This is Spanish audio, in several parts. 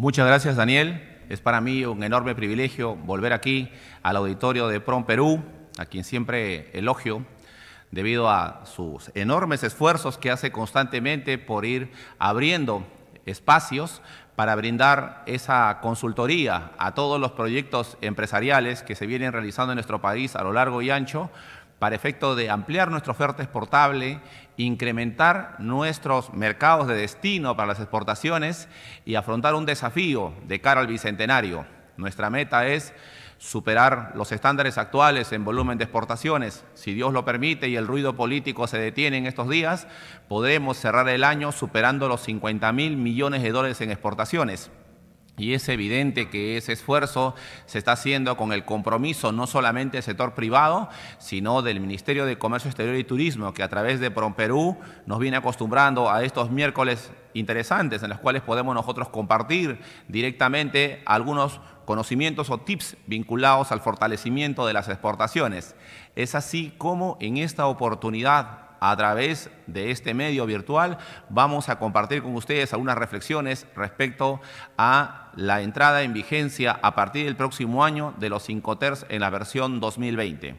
Muchas gracias, Daniel. Es para mí un enorme privilegio volver aquí al auditorio de PROM Perú, a quien siempre elogio debido a sus enormes esfuerzos que hace constantemente por ir abriendo espacios para brindar esa consultoría a todos los proyectos empresariales que se vienen realizando en nuestro país a lo largo y ancho para efecto de ampliar nuestra oferta exportable, incrementar nuestros mercados de destino para las exportaciones y afrontar un desafío de cara al bicentenario. Nuestra meta es superar los estándares actuales en volumen de exportaciones. Si Dios lo permite y el ruido político se detiene en estos días, podremos cerrar el año superando los 50 mil millones de dólares en exportaciones. Y es evidente que ese esfuerzo se está haciendo con el compromiso no solamente del sector privado, sino del Ministerio de Comercio Exterior y Turismo, que a través de PROMPERÚ nos viene acostumbrando a estos miércoles interesantes en los cuales podemos nosotros compartir directamente algunos conocimientos o tips vinculados al fortalecimiento de las exportaciones. Es así como en esta oportunidad a través de este medio virtual vamos a compartir con ustedes algunas reflexiones respecto a la entrada en vigencia a partir del próximo año de los 5 TERS en la versión 2020.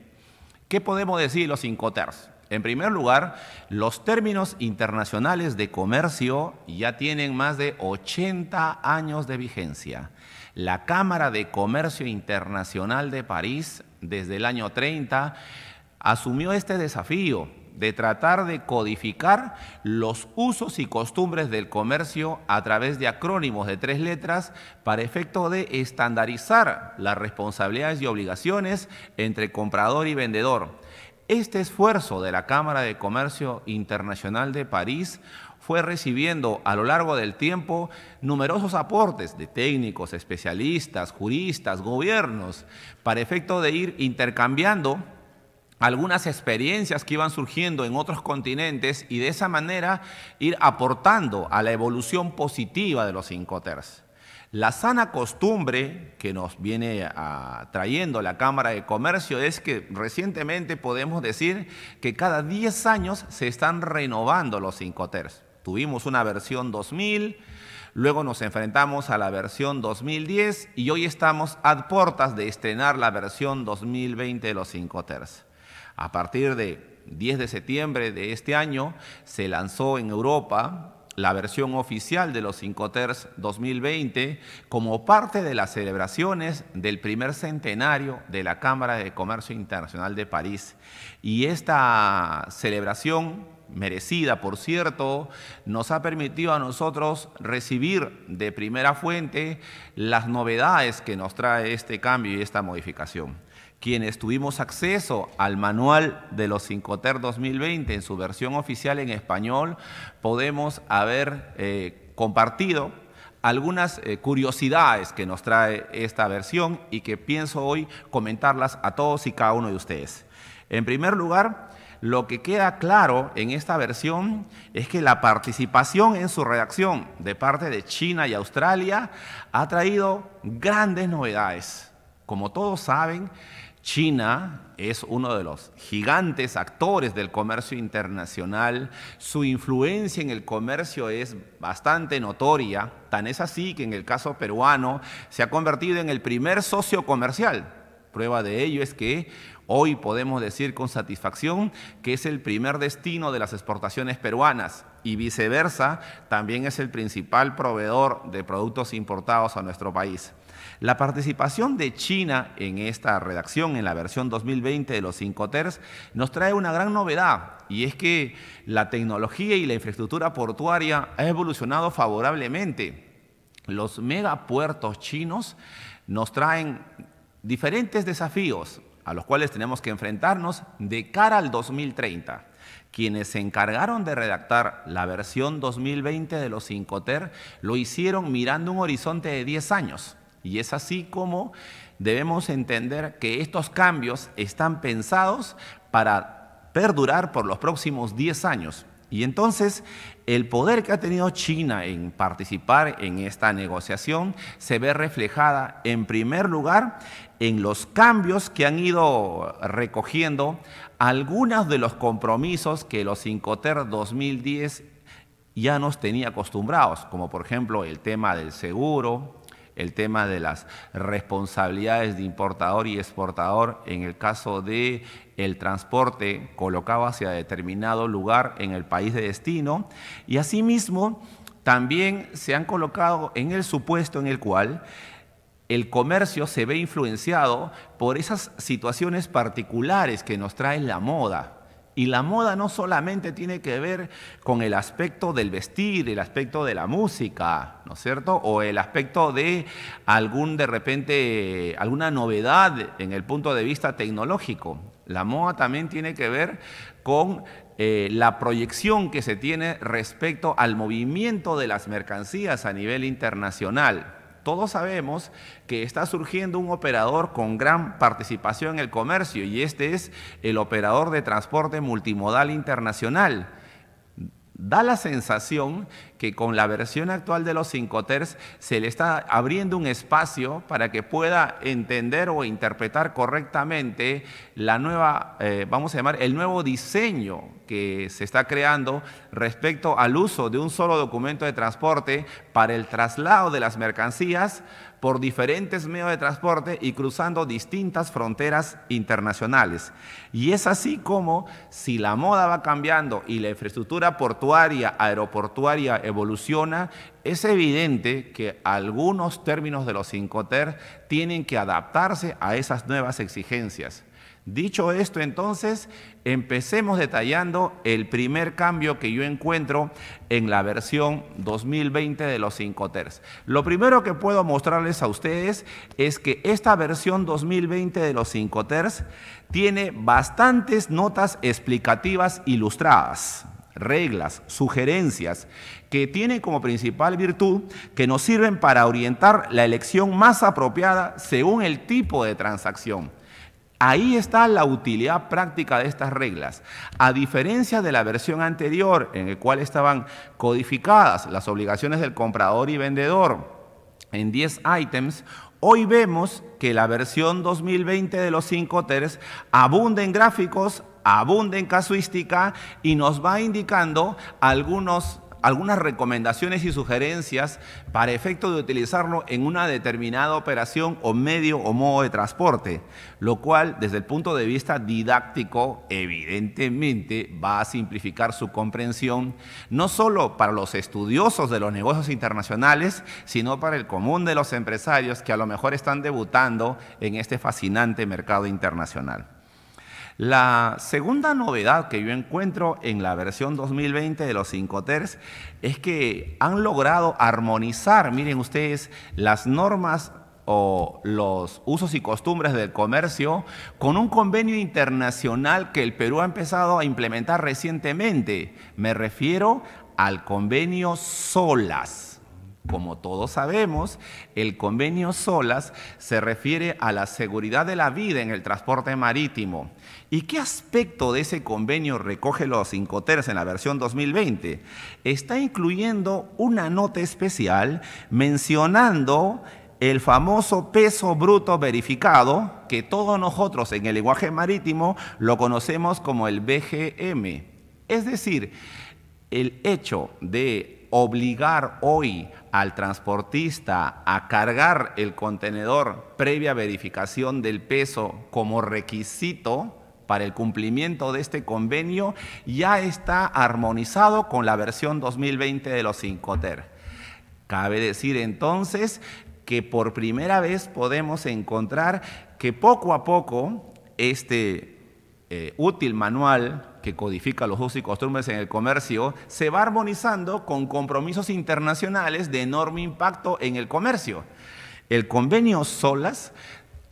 ¿Qué podemos decir los 5 TERS? En primer lugar, los términos internacionales de comercio ya tienen más de 80 años de vigencia. La Cámara de Comercio Internacional de París, desde el año 30, asumió este desafío de tratar de codificar los usos y costumbres del comercio a través de acrónimos de tres letras para efecto de estandarizar las responsabilidades y obligaciones entre comprador y vendedor. Este esfuerzo de la Cámara de Comercio Internacional de París fue recibiendo a lo largo del tiempo numerosos aportes de técnicos, especialistas, juristas, gobiernos, para efecto de ir intercambiando algunas experiencias que iban surgiendo en otros continentes y de esa manera ir aportando a la evolución positiva de los ters La sana costumbre que nos viene trayendo la Cámara de Comercio es que recientemente podemos decir que cada 10 años se están renovando los ters Tuvimos una versión 2000, luego nos enfrentamos a la versión 2010 y hoy estamos a puertas de estrenar la versión 2020 de los ters a partir de 10 de septiembre de este año se lanzó en Europa la versión oficial de los 5 TERS 2020 como parte de las celebraciones del primer centenario de la Cámara de Comercio Internacional de París. Y esta celebración merecida, por cierto, nos ha permitido a nosotros recibir de primera fuente las novedades que nos trae este cambio y esta modificación quienes tuvimos acceso al manual de los Incoter 2020 en su versión oficial en español, podemos haber eh, compartido algunas eh, curiosidades que nos trae esta versión y que pienso hoy comentarlas a todos y cada uno de ustedes. En primer lugar, lo que queda claro en esta versión es que la participación en su redacción de parte de China y Australia ha traído grandes novedades. Como todos saben, China es uno de los gigantes actores del comercio internacional. Su influencia en el comercio es bastante notoria. Tan es así que en el caso peruano se ha convertido en el primer socio comercial. Prueba de ello es que hoy podemos decir con satisfacción que es el primer destino de las exportaciones peruanas y viceversa, también es el principal proveedor de productos importados a nuestro país. La participación de China en esta redacción, en la versión 2020 de los 5 TERS, nos trae una gran novedad y es que la tecnología y la infraestructura portuaria ha evolucionado favorablemente. Los megapuertos chinos nos traen diferentes desafíos a los cuales tenemos que enfrentarnos de cara al 2030 quienes se encargaron de redactar la versión 2020 de los 5TER lo hicieron mirando un horizonte de 10 años. Y es así como debemos entender que estos cambios están pensados para perdurar por los próximos 10 años. Y entonces el poder que ha tenido China en participar en esta negociación se ve reflejada en primer lugar en los cambios que han ido recogiendo algunos de los compromisos que los Incoter 2010 ya nos tenía acostumbrados, como por ejemplo el tema del seguro, el tema de las responsabilidades de importador y exportador en el caso de el transporte colocado hacia determinado lugar en el país de destino y asimismo también se han colocado en el supuesto en el cual el comercio se ve influenciado por esas situaciones particulares que nos trae la moda. Y la moda no solamente tiene que ver con el aspecto del vestir, el aspecto de la música, ¿no es cierto? O el aspecto de algún, de repente, alguna novedad en el punto de vista tecnológico. La moda también tiene que ver con eh, la proyección que se tiene respecto al movimiento de las mercancías a nivel internacional. Todos sabemos que está surgiendo un operador con gran participación en el comercio y este es el operador de transporte multimodal internacional. Da la sensación que con la versión actual de los 5 TERS se le está abriendo un espacio para que pueda entender o interpretar correctamente la nueva, eh, vamos a llamar, el nuevo diseño que se está creando respecto al uso de un solo documento de transporte para el traslado de las mercancías por diferentes medios de transporte y cruzando distintas fronteras internacionales. Y es así como si la moda va cambiando y la infraestructura portuaria, aeroportuaria, evoluciona, es evidente que algunos términos de los 5TER tienen que adaptarse a esas nuevas exigencias. Dicho esto, entonces, empecemos detallando el primer cambio que yo encuentro en la versión 2020 de los 5 TERS. Lo primero que puedo mostrarles a ustedes es que esta versión 2020 de los 5 TERS tiene bastantes notas explicativas ilustradas reglas, sugerencias, que tienen como principal virtud que nos sirven para orientar la elección más apropiada según el tipo de transacción. Ahí está la utilidad práctica de estas reglas. A diferencia de la versión anterior, en la cual estaban codificadas las obligaciones del comprador y vendedor en 10 items Hoy vemos que la versión 2020 de los 5 TERS abunda en gráficos abunde en casuística y nos va indicando algunos algunas recomendaciones y sugerencias para efecto de utilizarlo en una determinada operación o medio o modo de transporte, lo cual desde el punto de vista didáctico evidentemente va a simplificar su comprensión no solo para los estudiosos de los negocios internacionales, sino para el común de los empresarios que a lo mejor están debutando en este fascinante mercado internacional. La segunda novedad que yo encuentro en la versión 2020 de los 5 TERS es que han logrado armonizar, miren ustedes, las normas o los usos y costumbres del comercio con un convenio internacional que el Perú ha empezado a implementar recientemente. Me refiero al convenio SOLAS. Como todos sabemos, el convenio SOLAS se refiere a la seguridad de la vida en el transporte marítimo. ¿Y qué aspecto de ese convenio recoge los tercios en la versión 2020? Está incluyendo una nota especial mencionando el famoso peso bruto verificado, que todos nosotros en el lenguaje marítimo lo conocemos como el BGM. Es decir, el hecho de obligar hoy al transportista a cargar el contenedor previa verificación del peso como requisito para el cumplimiento de este convenio ya está armonizado con la versión 2020 de los 5TER. Cabe decir entonces que por primera vez podemos encontrar que poco a poco este eh, útil manual que codifica los usos y costumbres en el comercio se va armonizando con compromisos internacionales de enorme impacto en el comercio. El convenio SOLAS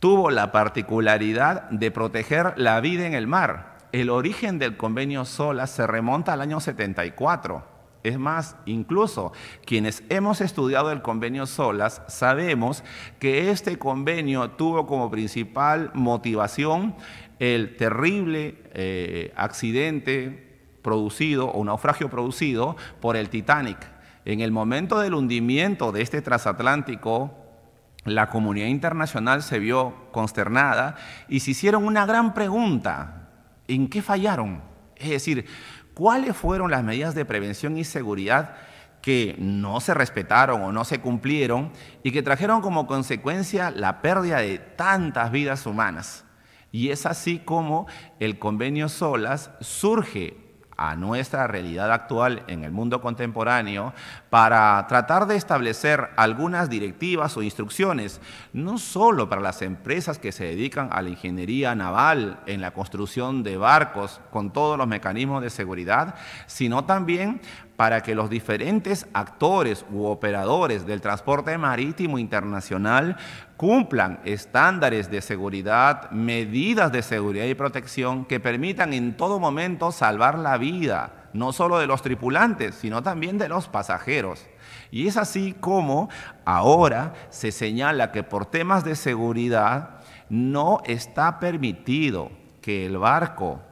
tuvo la particularidad de proteger la vida en el mar. El origen del convenio SOLAS se remonta al año 74. Es más, incluso quienes hemos estudiado el convenio Solas sabemos que este convenio tuvo como principal motivación el terrible eh, accidente producido o naufragio producido por el Titanic. En el momento del hundimiento de este transatlántico, la comunidad internacional se vio consternada y se hicieron una gran pregunta, ¿en qué fallaron? Es decir, ¿cuáles fueron las medidas de prevención y seguridad que no se respetaron o no se cumplieron y que trajeron como consecuencia la pérdida de tantas vidas humanas? Y es así como el convenio SOLAS surge a nuestra realidad actual en el mundo contemporáneo para tratar de establecer algunas directivas o instrucciones, no solo para las empresas que se dedican a la ingeniería naval, en la construcción de barcos, con todos los mecanismos de seguridad, sino también para que los diferentes actores u operadores del transporte marítimo internacional cumplan estándares de seguridad, medidas de seguridad y protección que permitan en todo momento salvar la vida, no solo de los tripulantes, sino también de los pasajeros. Y es así como ahora se señala que por temas de seguridad no está permitido que el barco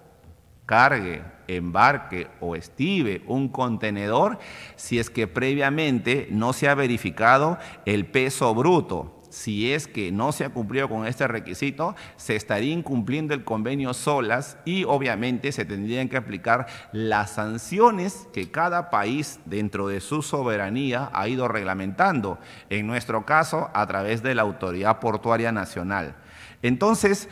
cargue, embarque o estive un contenedor si es que previamente no se ha verificado el peso bruto. Si es que no se ha cumplido con este requisito, se estaría incumpliendo el convenio solas y obviamente se tendrían que aplicar las sanciones que cada país dentro de su soberanía ha ido reglamentando, en nuestro caso a través de la Autoridad Portuaria Nacional. Entonces,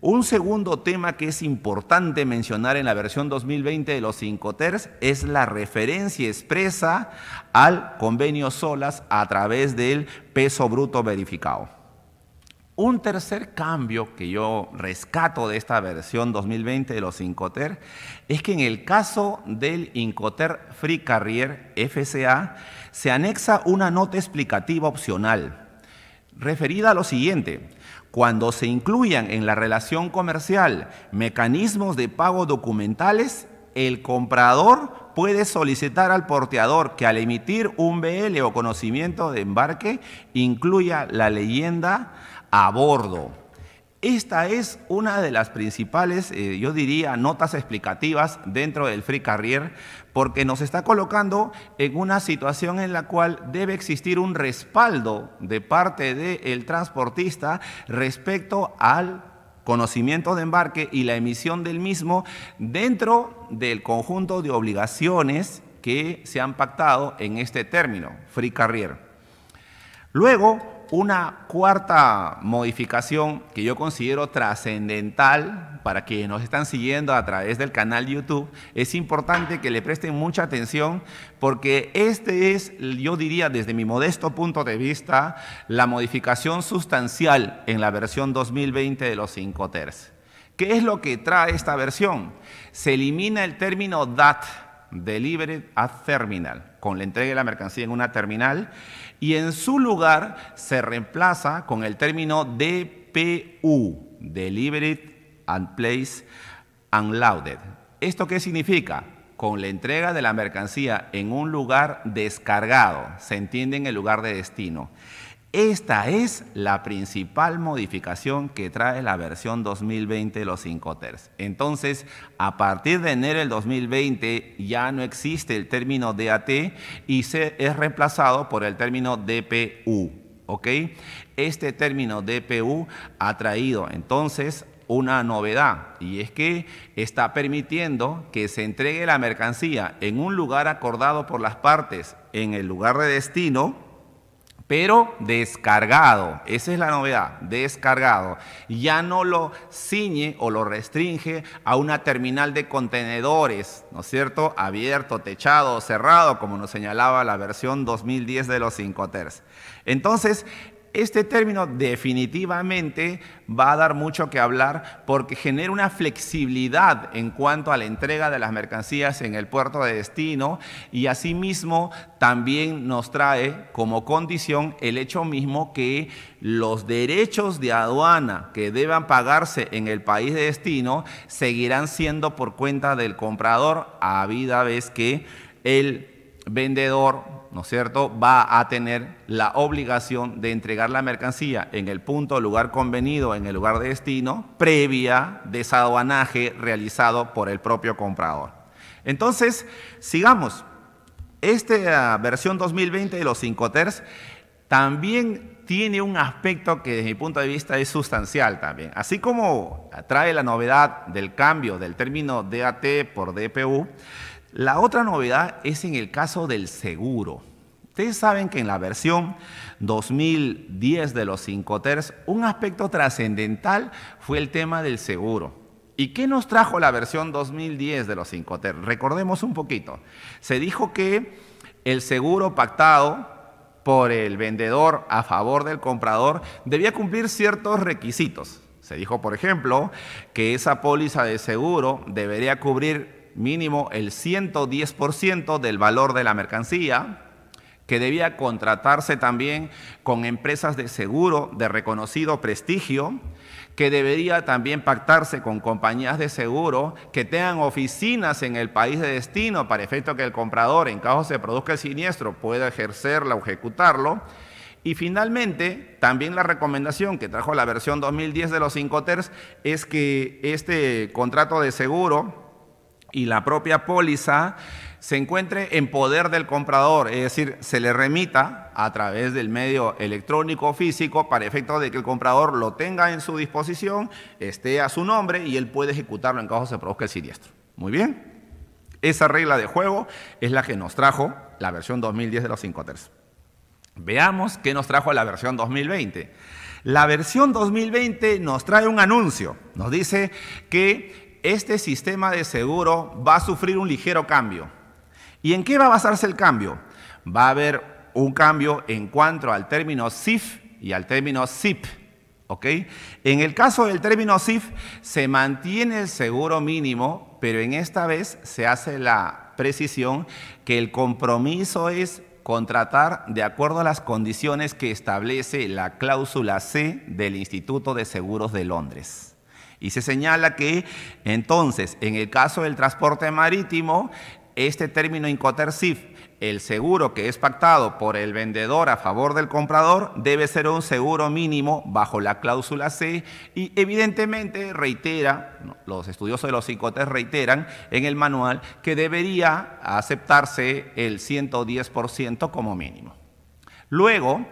un segundo tema que es importante mencionar en la versión 2020 de los 5 es la referencia expresa al convenio SOLAS a través del peso bruto verificado. Un tercer cambio que yo rescato de esta versión 2020 de los Incoter es que en el caso del Incoter Free Carrier FCA se anexa una nota explicativa opcional referida a lo siguiente cuando se incluyan en la relación comercial mecanismos de pago documentales, el comprador puede solicitar al porteador que al emitir un BL o conocimiento de embarque incluya la leyenda a bordo esta es una de las principales, eh, yo diría, notas explicativas dentro del Free Carrier, porque nos está colocando en una situación en la cual debe existir un respaldo de parte del transportista respecto al conocimiento de embarque y la emisión del mismo dentro del conjunto de obligaciones que se han pactado en este término, Free Carrier. Luego, una cuarta modificación que yo considero trascendental para quienes nos están siguiendo a través del canal YouTube, es importante que le presten mucha atención porque este es, yo diría desde mi modesto punto de vista, la modificación sustancial en la versión 2020 de los 5 TERS. ¿Qué es lo que trae esta versión? Se elimina el término DAT Delivered at Terminal, con la entrega de la mercancía en una terminal, y en su lugar se reemplaza con el término DPU, Delivered and Place Unloaded. ¿Esto qué significa? Con la entrega de la mercancía en un lugar descargado, se entiende en el lugar de destino. Esta es la principal modificación que trae la versión 2020 de los 5 TERS. Entonces, a partir de enero del 2020 ya no existe el término DAT y se es reemplazado por el término DPU. Este término DPU ha traído entonces una novedad y es que está permitiendo que se entregue la mercancía en un lugar acordado por las partes, en el lugar de destino pero descargado. Esa es la novedad, descargado. Ya no lo ciñe o lo restringe a una terminal de contenedores, ¿no es cierto? Abierto, techado, cerrado, como nos señalaba la versión 2010 de los 5 TERS. Entonces, este término definitivamente va a dar mucho que hablar porque genera una flexibilidad en cuanto a la entrega de las mercancías en el puerto de destino y asimismo también nos trae como condición el hecho mismo que los derechos de aduana que deban pagarse en el país de destino seguirán siendo por cuenta del comprador a vida vez que el vendedor ¿no cierto?, va a tener la obligación de entregar la mercancía en el punto lugar convenido, en el lugar de destino, previa desaduanaje realizado por el propio comprador. Entonces, sigamos. Esta ah, versión 2020 de los 5 TERS también tiene un aspecto que desde mi punto de vista es sustancial también. Así como trae la novedad del cambio del término DAT por DPU, la otra novedad es en el caso del seguro. Ustedes saben que en la versión 2010 de los 5 TERS, un aspecto trascendental fue el tema del seguro. ¿Y qué nos trajo la versión 2010 de los 5 TERS? Recordemos un poquito. Se dijo que el seguro pactado por el vendedor a favor del comprador debía cumplir ciertos requisitos. Se dijo, por ejemplo, que esa póliza de seguro debería cubrir mínimo el 110% del valor de la mercancía, que debía contratarse también con empresas de seguro de reconocido prestigio, que debería también pactarse con compañías de seguro que tengan oficinas en el país de destino para efecto que el comprador, en caso se produzca el siniestro, pueda ejercerlo, o ejecutarlo. Y finalmente, también la recomendación que trajo la versión 2010 de los Incoterms es que este contrato de seguro y la propia póliza se encuentre en poder del comprador, es decir, se le remita a través del medio electrónico físico para efecto de que el comprador lo tenga en su disposición, esté a su nombre y él puede ejecutarlo en caso se produzca el siniestro. Muy bien. Esa regla de juego es la que nos trajo la versión 2010 de los 5.3. Veamos qué nos trajo la versión 2020. La versión 2020 nos trae un anuncio, nos dice que este sistema de seguro va a sufrir un ligero cambio. ¿Y en qué va a basarse el cambio? Va a haber un cambio en cuanto al término SIF y al término SIP. ¿ok? En el caso del término SIF, se mantiene el seguro mínimo, pero en esta vez se hace la precisión que el compromiso es contratar de acuerdo a las condiciones que establece la cláusula C del Instituto de Seguros de Londres. Y se señala que entonces, en el caso del transporte marítimo, este término incotercif, el seguro que es pactado por el vendedor a favor del comprador, debe ser un seguro mínimo bajo la cláusula C y evidentemente reitera, los estudiosos de los psicotes reiteran en el manual que debería aceptarse el 110% como mínimo. Luego,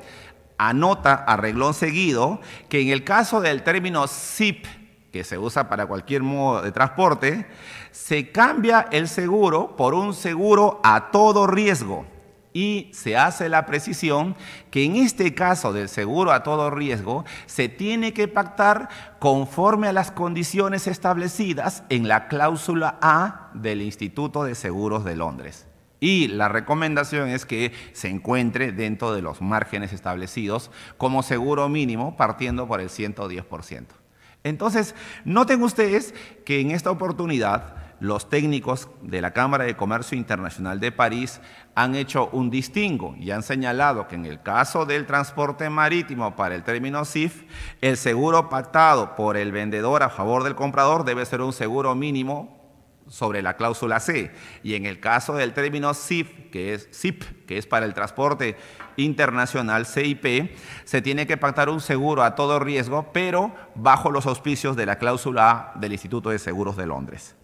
anota a renglón seguido que en el caso del término SIP, que se usa para cualquier modo de transporte, se cambia el seguro por un seguro a todo riesgo y se hace la precisión que en este caso del seguro a todo riesgo se tiene que pactar conforme a las condiciones establecidas en la cláusula A del Instituto de Seguros de Londres. Y la recomendación es que se encuentre dentro de los márgenes establecidos como seguro mínimo partiendo por el 110%. Entonces, noten ustedes que en esta oportunidad los técnicos de la Cámara de Comercio Internacional de París han hecho un distingo y han señalado que en el caso del transporte marítimo para el término CIF, el seguro pactado por el vendedor a favor del comprador debe ser un seguro mínimo sobre la cláusula C. Y en el caso del término CIF, que es CIP, que es para el transporte Internacional, CIP, se tiene que pactar un seguro a todo riesgo, pero bajo los auspicios de la cláusula A del Instituto de Seguros de Londres.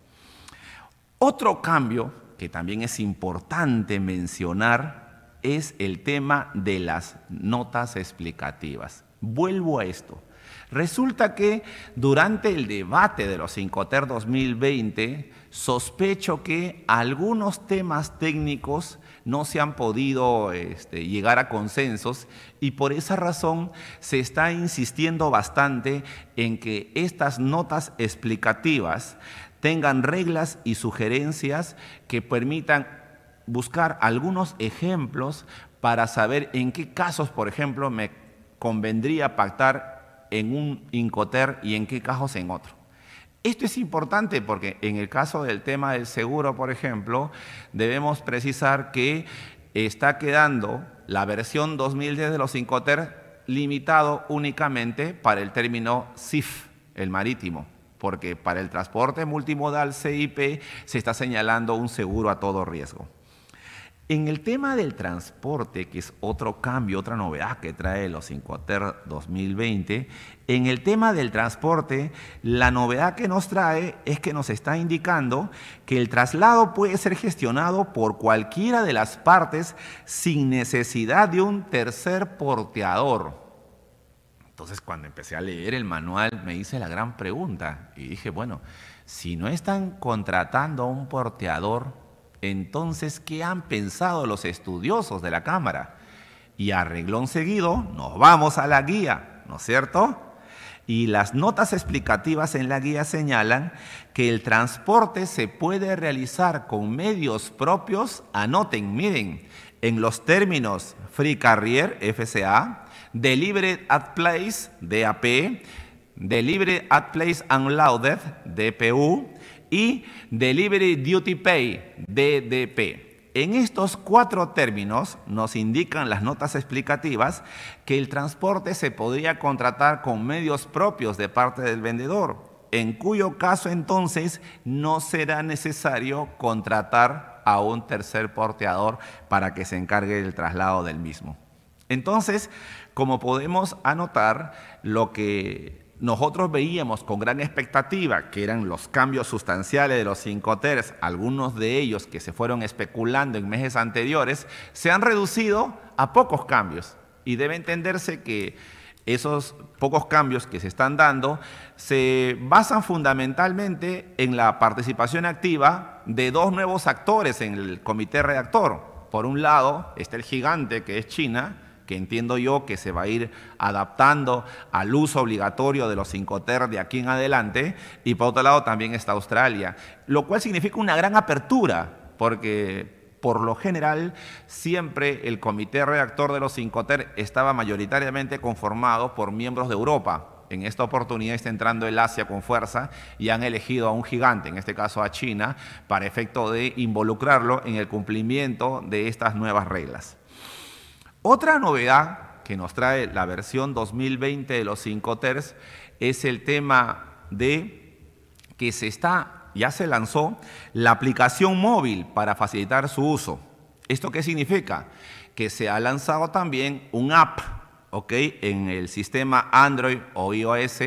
Otro cambio que también es importante mencionar es el tema de las notas explicativas. Vuelvo a esto. Resulta que durante el debate de los Incoter 2020, sospecho que algunos temas técnicos no se han podido este, llegar a consensos y por esa razón se está insistiendo bastante en que estas notas explicativas tengan reglas y sugerencias que permitan buscar algunos ejemplos para saber en qué casos, por ejemplo, me convendría pactar en un incoter y en qué casos en otro. Esto es importante porque en el caso del tema del seguro, por ejemplo, debemos precisar que está quedando la versión 2010 de los Incoter limitado únicamente para el término CIF, el marítimo, porque para el transporte multimodal CIP se está señalando un seguro a todo riesgo. En el tema del transporte, que es otro cambio, otra novedad que trae los Incoater 2020, en el tema del transporte, la novedad que nos trae es que nos está indicando que el traslado puede ser gestionado por cualquiera de las partes sin necesidad de un tercer porteador. Entonces, cuando empecé a leer el manual, me hice la gran pregunta y dije, bueno, si no están contratando a un porteador, entonces, ¿qué han pensado los estudiosos de la Cámara? Y arreglón seguido, nos vamos a la guía, ¿no es cierto? Y las notas explicativas en la guía señalan que el transporte se puede realizar con medios propios, anoten, miren, en los términos Free Carrier, FCA, Delivery at Place, DAP, Delivery at Place Unloaded, DPU, y Delivery Duty Pay, DDP. En estos cuatro términos nos indican las notas explicativas que el transporte se podría contratar con medios propios de parte del vendedor, en cuyo caso entonces no será necesario contratar a un tercer porteador para que se encargue del traslado del mismo. Entonces, como podemos anotar, lo que nosotros veíamos con gran expectativa que eran los cambios sustanciales de los cinco TERS, algunos de ellos que se fueron especulando en meses anteriores, se han reducido a pocos cambios. Y debe entenderse que esos pocos cambios que se están dando se basan fundamentalmente en la participación activa de dos nuevos actores en el comité redactor. Por un lado está el gigante que es China, que entiendo yo que se va a ir adaptando al uso obligatorio de los TER de aquí en adelante, y por otro lado también está Australia, lo cual significa una gran apertura, porque por lo general, siempre el comité redactor de los TER estaba mayoritariamente conformado por miembros de Europa. En esta oportunidad está entrando el Asia con fuerza y han elegido a un gigante, en este caso a China, para efecto de involucrarlo en el cumplimiento de estas nuevas reglas. Otra novedad que nos trae la versión 2020 de los 5 TERS es el tema de que se está, ya se lanzó, la aplicación móvil para facilitar su uso. ¿Esto qué significa? Que se ha lanzado también un app, ¿ok? En el sistema Android o iOS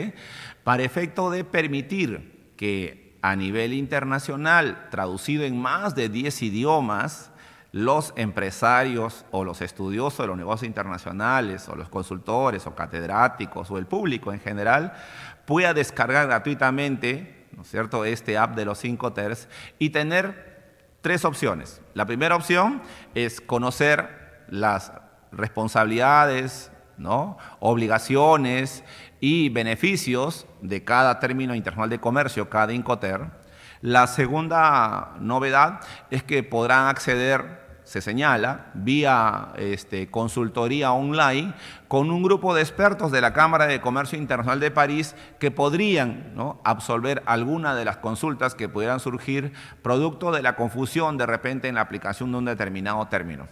para efecto de permitir que a nivel internacional, traducido en más de 10 idiomas, los empresarios o los estudiosos de los negocios internacionales o los consultores o catedráticos o el público en general pueda descargar gratuitamente, ¿no es cierto?, este app de los Incoters y tener tres opciones. La primera opción es conocer las responsabilidades, ¿no? obligaciones y beneficios de cada término internacional de comercio, cada Incoter. La segunda novedad es que podrán acceder se señala, vía este, consultoría online, con un grupo de expertos de la Cámara de Comercio Internacional de París que podrían ¿no? absolver alguna de las consultas que pudieran surgir producto de la confusión de repente en la aplicación de un determinado término.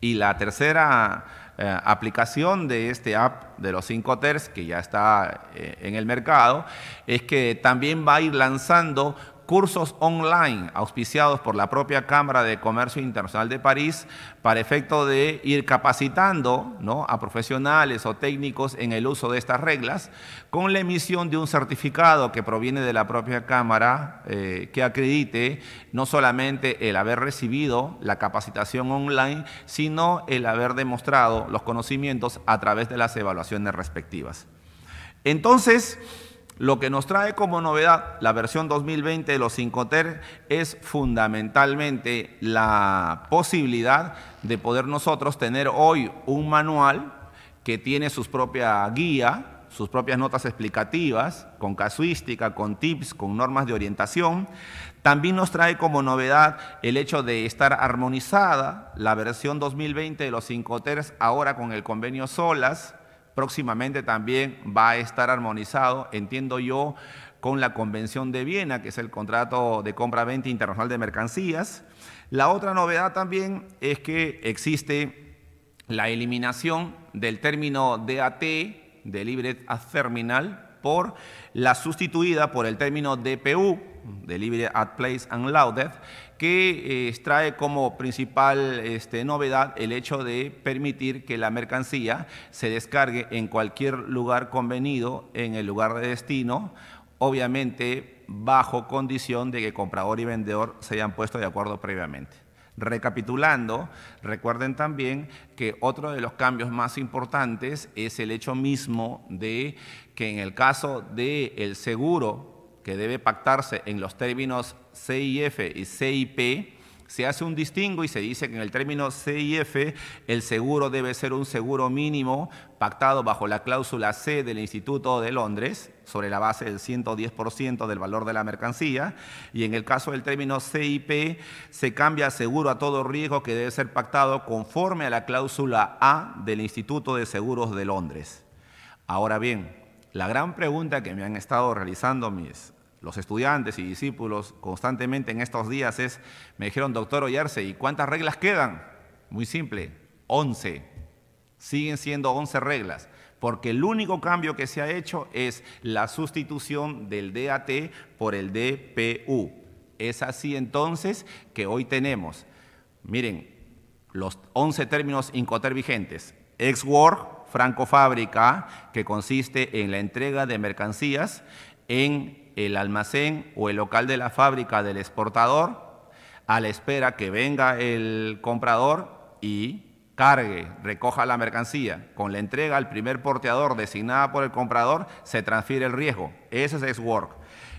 Y la tercera eh, aplicación de este app de los 5 TERS, que ya está eh, en el mercado, es que también va a ir lanzando cursos online auspiciados por la propia Cámara de Comercio Internacional de París para efecto de ir capacitando a profesionales o técnicos en el uso de estas reglas con la emisión de un certificado que proviene de la propia Cámara eh, que acredite no solamente el haber recibido la capacitación online, sino el haber demostrado los conocimientos a través de las evaluaciones respectivas. Entonces, lo que nos trae como novedad la versión 2020 de los 5TER es fundamentalmente la posibilidad de poder nosotros tener hoy un manual que tiene su propia guía, sus propias notas explicativas, con casuística, con tips, con normas de orientación. También nos trae como novedad el hecho de estar armonizada la versión 2020 de los 5 TER ahora con el convenio SOLAS, próximamente también va a estar armonizado, entiendo yo, con la Convención de Viena, que es el contrato de compra internacional de mercancías. La otra novedad también es que existe la eliminación del término DAT, libre at Terminal, por la sustituida por el término DPU, libre at Place and que trae eh, extrae como principal este, novedad el hecho de permitir que la mercancía se descargue en cualquier lugar convenido en el lugar de destino, obviamente bajo condición de que comprador y vendedor se hayan puesto de acuerdo previamente. Recapitulando, recuerden también que otro de los cambios más importantes es el hecho mismo de que en el caso del seguro que debe pactarse en los términos CIF y CIP, se hace un distingo y se dice que en el término CIF el seguro debe ser un seguro mínimo pactado bajo la cláusula C del Instituto de Londres sobre la base del 110% del valor de la mercancía y en el caso del término CIP se cambia seguro a todo riesgo que debe ser pactado conforme a la cláusula A del Instituto de Seguros de Londres. Ahora bien, la gran pregunta que me han estado realizando mis los estudiantes y discípulos constantemente en estos días es, me dijeron, doctor Ollarse, ¿y cuántas reglas quedan? Muy simple, 11. Siguen siendo 11 reglas, porque el único cambio que se ha hecho es la sustitución del DAT por el DPU. Es así entonces que hoy tenemos, miren, los 11 términos Incoter vigentes, ex Franco Fábrica, que consiste en la entrega de mercancías en el almacén o el local de la fábrica del exportador a la espera que venga el comprador y cargue, recoja la mercancía. Con la entrega al primer porteador designada por el comprador, se transfiere el riesgo. Ese es S-Work.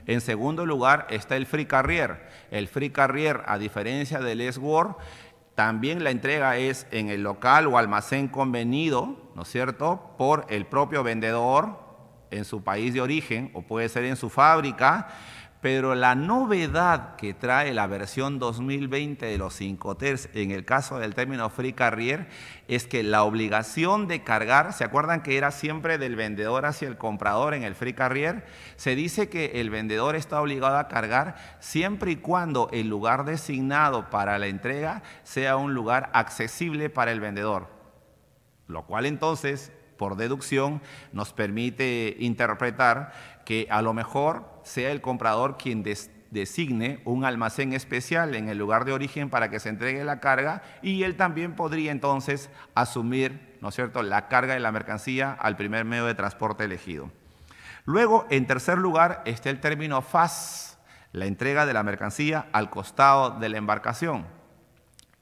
En segundo lugar está el Free Carrier. El Free Carrier, a diferencia del S-Work, también la entrega es en el local o almacén convenido, ¿no es cierto?, por el propio vendedor en su país de origen o puede ser en su fábrica, pero la novedad que trae la versión 2020 de los 5 TERS en el caso del término free carrier es que la obligación de cargar, ¿se acuerdan que era siempre del vendedor hacia el comprador en el free carrier? Se dice que el vendedor está obligado a cargar siempre y cuando el lugar designado para la entrega sea un lugar accesible para el vendedor. Lo cual entonces por deducción nos permite interpretar que a lo mejor sea el comprador quien designe un almacén especial en el lugar de origen para que se entregue la carga y él también podría entonces asumir, ¿no es cierto?, la carga de la mercancía al primer medio de transporte elegido. Luego, en tercer lugar, está el término FAS, la entrega de la mercancía al costado de la embarcación.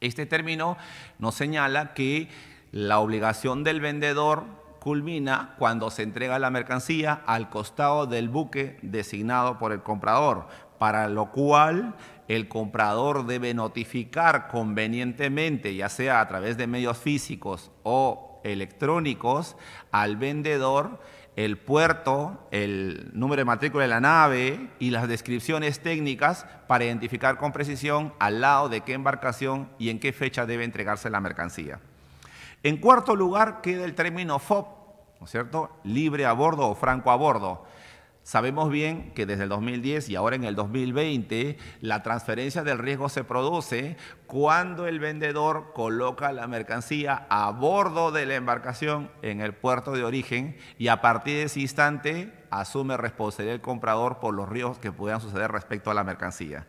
Este término nos señala que la obligación del vendedor culmina cuando se entrega la mercancía al costado del buque designado por el comprador, para lo cual el comprador debe notificar convenientemente, ya sea a través de medios físicos o electrónicos, al vendedor el puerto, el número de matrícula de la nave y las descripciones técnicas para identificar con precisión al lado de qué embarcación y en qué fecha debe entregarse la mercancía. En cuarto lugar queda el término FOB, ¿no es cierto? Libre a bordo o franco a bordo. Sabemos bien que desde el 2010 y ahora en el 2020 la transferencia del riesgo se produce cuando el vendedor coloca la mercancía a bordo de la embarcación en el puerto de origen y a partir de ese instante asume responsabilidad el comprador por los riesgos que puedan suceder respecto a la mercancía.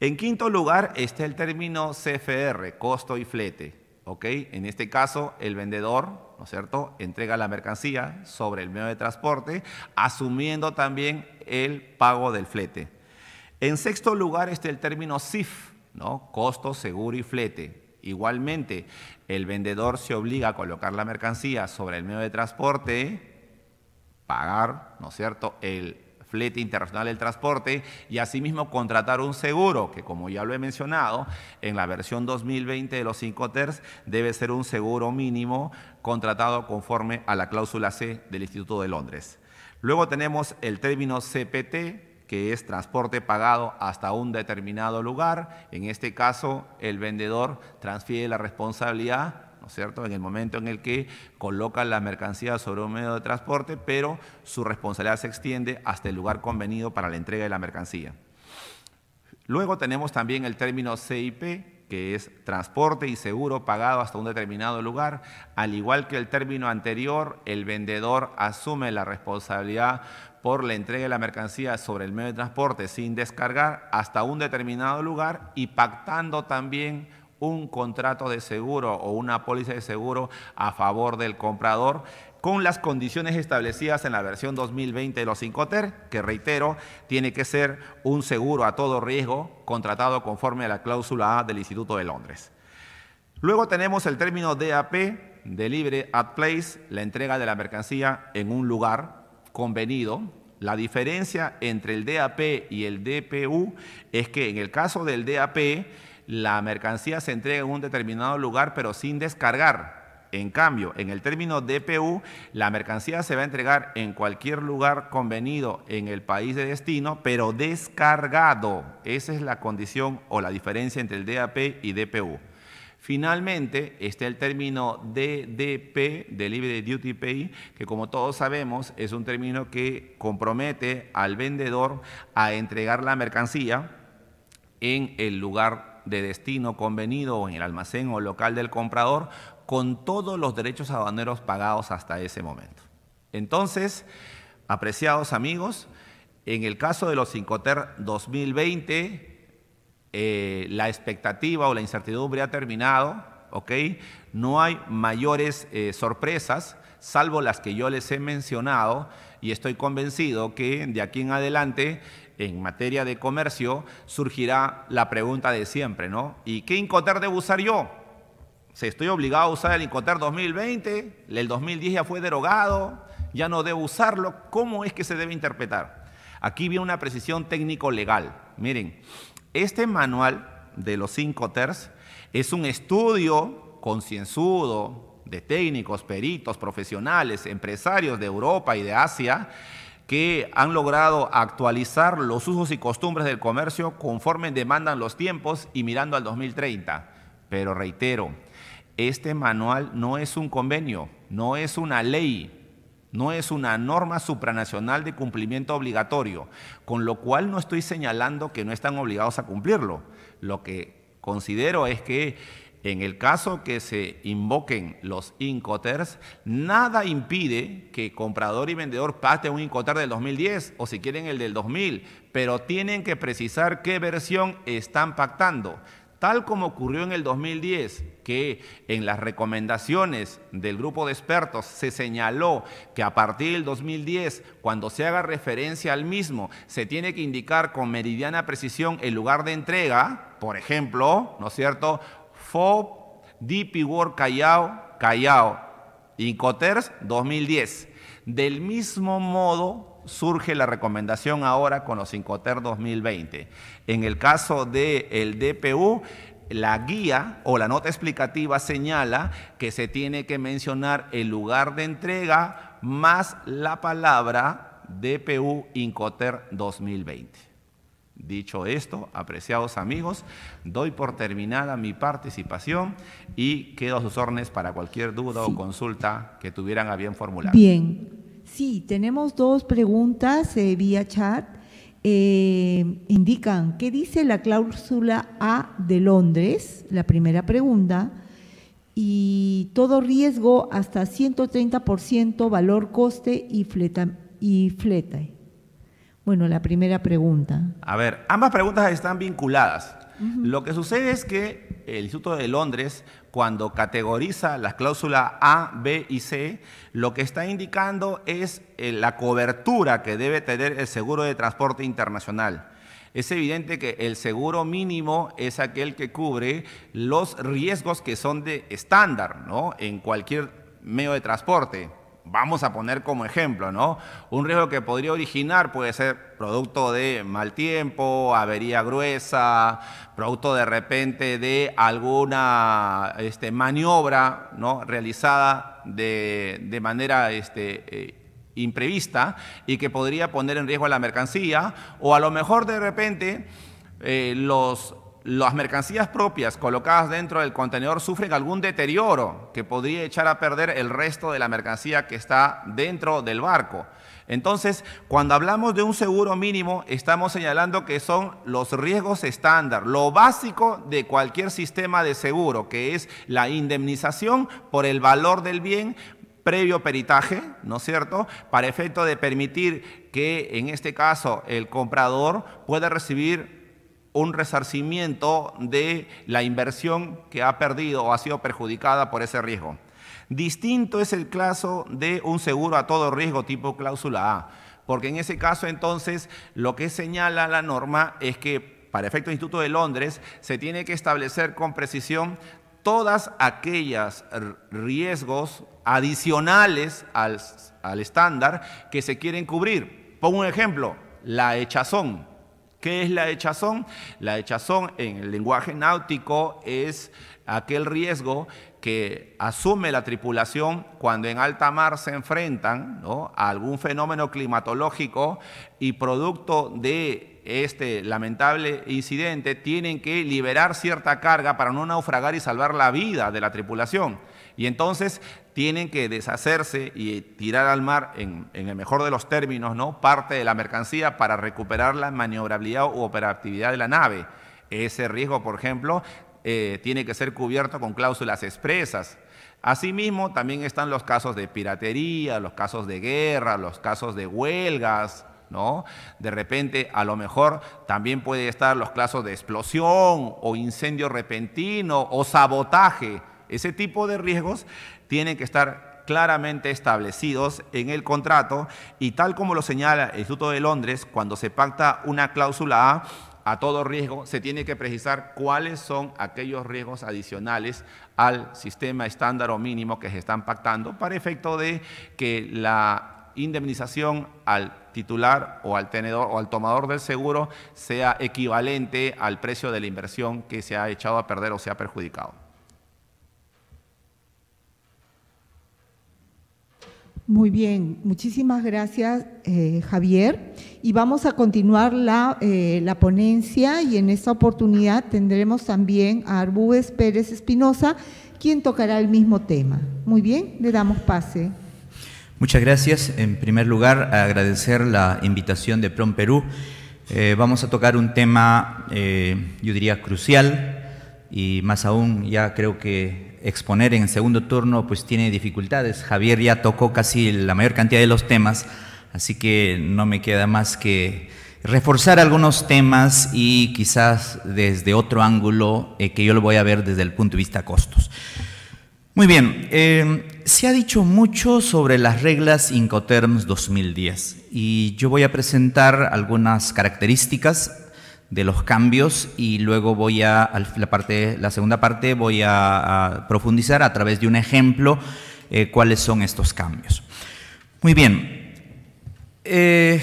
En quinto lugar está el término CFR, costo y flete. En este caso, el vendedor, ¿no es cierto?, entrega la mercancía sobre el medio de transporte, asumiendo también el pago del flete. En sexto lugar está el término CIF, ¿no? Costo, seguro y flete. Igualmente, el vendedor se obliga a colocar la mercancía sobre el medio de transporte, pagar, ¿no es cierto?, el flete internacional del transporte y asimismo contratar un seguro que como ya lo he mencionado en la versión 2020 de los 5 TERS debe ser un seguro mínimo contratado conforme a la cláusula C del Instituto de Londres. Luego tenemos el término CPT que es transporte pagado hasta un determinado lugar. En este caso, el vendedor transfiere la responsabilidad cierto? En el momento en el que coloca la mercancía sobre un medio de transporte, pero su responsabilidad se extiende hasta el lugar convenido para la entrega de la mercancía. Luego tenemos también el término CIP, que es transporte y seguro pagado hasta un determinado lugar. Al igual que el término anterior, el vendedor asume la responsabilidad por la entrega de la mercancía sobre el medio de transporte sin descargar hasta un determinado lugar y pactando también un contrato de seguro o una póliza de seguro a favor del comprador con las condiciones establecidas en la versión 2020 de los 5TER, que reitero, tiene que ser un seguro a todo riesgo contratado conforme a la cláusula A del Instituto de Londres. Luego tenemos el término DAP, Delivery at Place, la entrega de la mercancía en un lugar convenido. La diferencia entre el DAP y el DPU es que en el caso del DAP, la mercancía se entrega en un determinado lugar pero sin descargar. En cambio, en el término DPU, la mercancía se va a entregar en cualquier lugar convenido en el país de destino, pero descargado. Esa es la condición o la diferencia entre el DAP y DPU. Finalmente, está el término DDP, Delivery Duty Pay, que como todos sabemos es un término que compromete al vendedor a entregar la mercancía en el lugar de destino convenido en el almacén o local del comprador con todos los derechos aduaneros pagados hasta ese momento. Entonces, apreciados amigos, en el caso de los Incoter 2020, eh, la expectativa o la incertidumbre ha terminado, ¿ok? No hay mayores eh, sorpresas, salvo las que yo les he mencionado, y estoy convencido que de aquí en adelante en materia de comercio, surgirá la pregunta de siempre, ¿no? ¿Y qué Incoter debo usar yo? ¿Se estoy obligado a usar el Incoter 2020? ¿El 2010 ya fue derogado? ¿Ya no debo usarlo? ¿Cómo es que se debe interpretar? Aquí viene una precisión técnico-legal. Miren, este manual de los Incoters es un estudio concienzudo de técnicos, peritos, profesionales, empresarios de Europa y de Asia que han logrado actualizar los usos y costumbres del comercio conforme demandan los tiempos y mirando al 2030. Pero reitero, este manual no es un convenio, no es una ley, no es una norma supranacional de cumplimiento obligatorio, con lo cual no estoy señalando que no están obligados a cumplirlo. Lo que considero es que en el caso que se invoquen los incoters, nada impide que comprador y vendedor pacten un incoter del 2010 o si quieren el del 2000, pero tienen que precisar qué versión están pactando. Tal como ocurrió en el 2010, que en las recomendaciones del grupo de expertos se señaló que a partir del 2010, cuando se haga referencia al mismo, se tiene que indicar con meridiana precisión el lugar de entrega, por ejemplo, ¿no es cierto? FOB, DP World Callao, Callao, Incoters 2010. Del mismo modo surge la recomendación ahora con los Incoter 2020. En el caso del DPU, la guía o la nota explicativa señala que se tiene que mencionar el lugar de entrega más la palabra DPU Incoter 2020. Dicho esto, apreciados amigos, doy por terminada mi participación y quedo a sus órdenes para cualquier duda o consulta que tuvieran a bien formular. Bien, sí, tenemos dos preguntas eh, vía chat. Eh, indican, ¿qué dice la cláusula A de Londres? La primera pregunta. Y todo riesgo hasta 130% valor, coste y fleta. Y fleta. Bueno, la primera pregunta. A ver, ambas preguntas están vinculadas. Lo que sucede es que el Instituto de Londres, cuando categoriza las cláusulas A, B y C, lo que está indicando es eh, la cobertura que debe tener el seguro de transporte internacional. Es evidente que el seguro mínimo es aquel que cubre los riesgos que son de estándar, ¿no? En cualquier medio de transporte vamos a poner como ejemplo, ¿no? Un riesgo que podría originar puede ser producto de mal tiempo, avería gruesa, producto de repente de alguna este, maniobra ¿no? realizada de, manera este, eh, imprevista y que podría poner en riesgo a la mercancía, o a lo mejor de repente eh, los las mercancías propias colocadas dentro del contenedor sufren algún deterioro que podría echar a perder el resto de la mercancía que está dentro del barco. Entonces, cuando hablamos de un seguro mínimo, estamos señalando que son los riesgos estándar, lo básico de cualquier sistema de seguro, que es la indemnización por el valor del bien previo peritaje, ¿no es cierto?, para efecto de permitir que, en este caso, el comprador pueda recibir un resarcimiento de la inversión que ha perdido o ha sido perjudicada por ese riesgo. Distinto es el caso de un seguro a todo riesgo tipo cláusula A, porque en ese caso entonces lo que señala la norma es que para efecto del Instituto de Londres se tiene que establecer con precisión todas aquellas riesgos adicionales al, al estándar que se quieren cubrir. Pongo un ejemplo, la hechazón ¿Qué es la hechazón? La hechazón en el lenguaje náutico es aquel riesgo que asume la tripulación cuando en alta mar se enfrentan a algún fenómeno climatológico y producto de este lamentable incidente tienen que liberar cierta carga para no naufragar y salvar la vida de la tripulación. Y entonces tienen que deshacerse y tirar al mar, en, el mejor de los términos, ¿no? parte de la mercancía para recuperar la maniobrabilidad u operatividad de la nave. Ese riesgo, por ejemplo, eh, tiene que ser cubierto con cláusulas expresas. Asimismo, también están los casos de piratería, los casos de guerra, los casos de huelgas, ¿no? De repente, a lo mejor también puede estar los casos de explosión o incendio repentino o sabotaje. Ese tipo de riesgos tienen que estar claramente establecidos en el contrato y tal como lo señala el Instituto de Londres, cuando se pacta una cláusula A, a todo riesgo, se tiene que precisar cuáles son aquellos riesgos adicionales al sistema estándar o mínimo que se están pactando para efecto de que la indemnización al titular o al tenedor o al tomador del seguro sea equivalente al precio de la inversión que se ha echado a perder o se ha perjudicado. Muy bien, muchísimas gracias eh, Javier. Y vamos a continuar la, eh, la, ponencia y en esta oportunidad tendremos también a Arbúez Pérez Espinosa, quien tocará el mismo tema. Muy bien, le damos pase. Muchas gracias. En primer lugar, agradecer la invitación de PROM Perú. Eh, vamos a tocar un tema, yo diría, crucial y más aún ya creo que exponer en segundo turno pues tiene dificultades. Javier ya tocó casi la mayor cantidad de los temas, así que no me queda más que reforzar algunos temas y quizás desde otro ángulo eh, que yo lo voy a ver desde el punto de vista costos. Muy bien, eh, se ha dicho mucho sobre las reglas Incoterms 2010 y yo voy a presentar algunas características de los cambios y luego voy a, la, parte, la segunda parte voy a, profundizar a través de un ejemplo eh, cuáles son estos cambios. Muy bien, eh,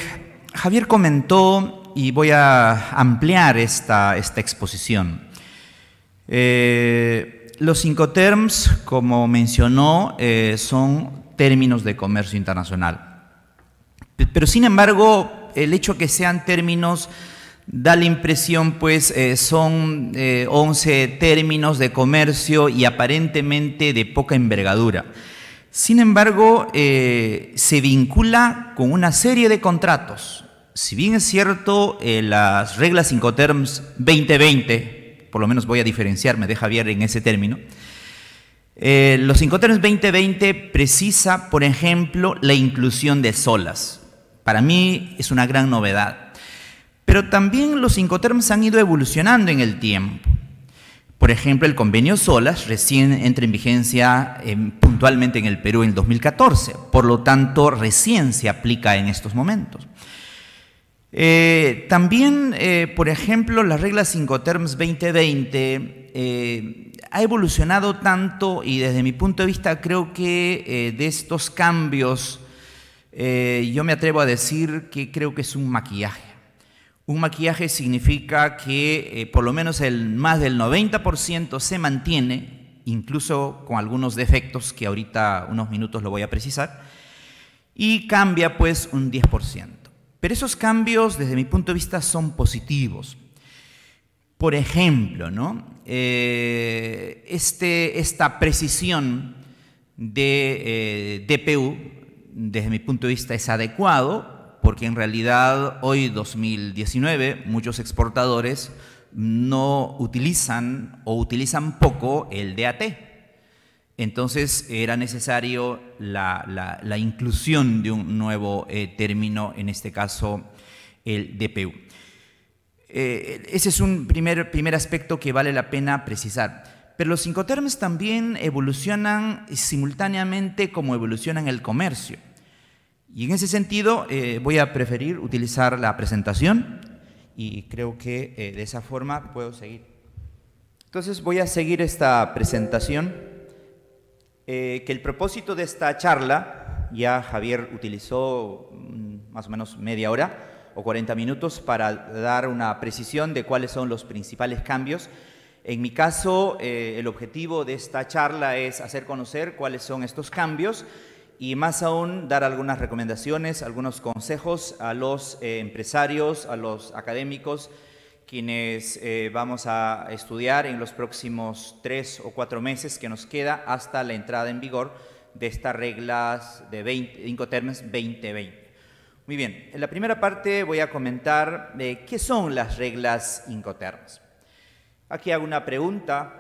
Javier comentó y voy a ampliar esta, esta exposición. Eh, los cinco terms, como mencionó, son términos de comercio internacional. Pero sin embargo, el hecho que sean términos Da la impresión, pues, eh, son 11 eh, términos de comercio y aparentemente de poca envergadura. Sin embargo, eh, se vincula con una serie de contratos. Si bien es cierto, las reglas Incoterms 2020, por lo menos voy a diferenciarme de Javier en ese término, los Incoterms 2020 precisa, por ejemplo, la inclusión de solas. Para mí es una gran novedad pero también los Incoterms han ido evolucionando en el tiempo. Por ejemplo, el convenio SOLAS recién entra en vigencia eh, puntualmente en el Perú en 2014, por lo tanto recién se aplica en estos momentos. Eh, también, eh, por ejemplo, la regla 5 Terms 2020 ha evolucionado tanto y desde mi punto de vista creo que de estos cambios yo me atrevo a decir que creo que es un maquillaje. Un maquillaje significa que eh, por lo menos el más del 90% se mantiene, incluso con algunos defectos que ahorita unos minutos lo voy a precisar, y cambia pues un 10%. Pero esos cambios desde mi punto de vista son positivos. Por ejemplo, ¿no? Eh, este, esta precisión de eh, DPU, desde mi punto de vista, es adecuado porque en realidad hoy 2019 muchos exportadores no utilizan o utilizan poco el DAT. Entonces era necesario la, inclusión de un nuevo eh, término, en este caso el DPU. Eh, ese es un primer, primer aspecto que vale la pena precisar. Pero los cinco incoterms también evolucionan simultáneamente como evolucionan el comercio. Y en ese sentido eh, voy a preferir utilizar la presentación y creo que eh, de esa forma puedo seguir. Entonces voy a seguir esta presentación, eh, que el propósito de esta charla, ya Javier utilizó mm, más o menos media hora o 40 minutos para dar una precisión de cuáles son los principales cambios. En mi caso, el objetivo de esta charla es hacer conocer cuáles son estos cambios y más aún dar algunas recomendaciones, algunos consejos a los eh, empresarios, a los académicos, quienes eh, vamos a estudiar en los próximos tres o cuatro meses que nos queda hasta la entrada en vigor de estas reglas de 20, Incoterms 2020. Muy bien, en la primera parte voy a comentar eh, qué son las reglas Incoterms. Aquí hago una pregunta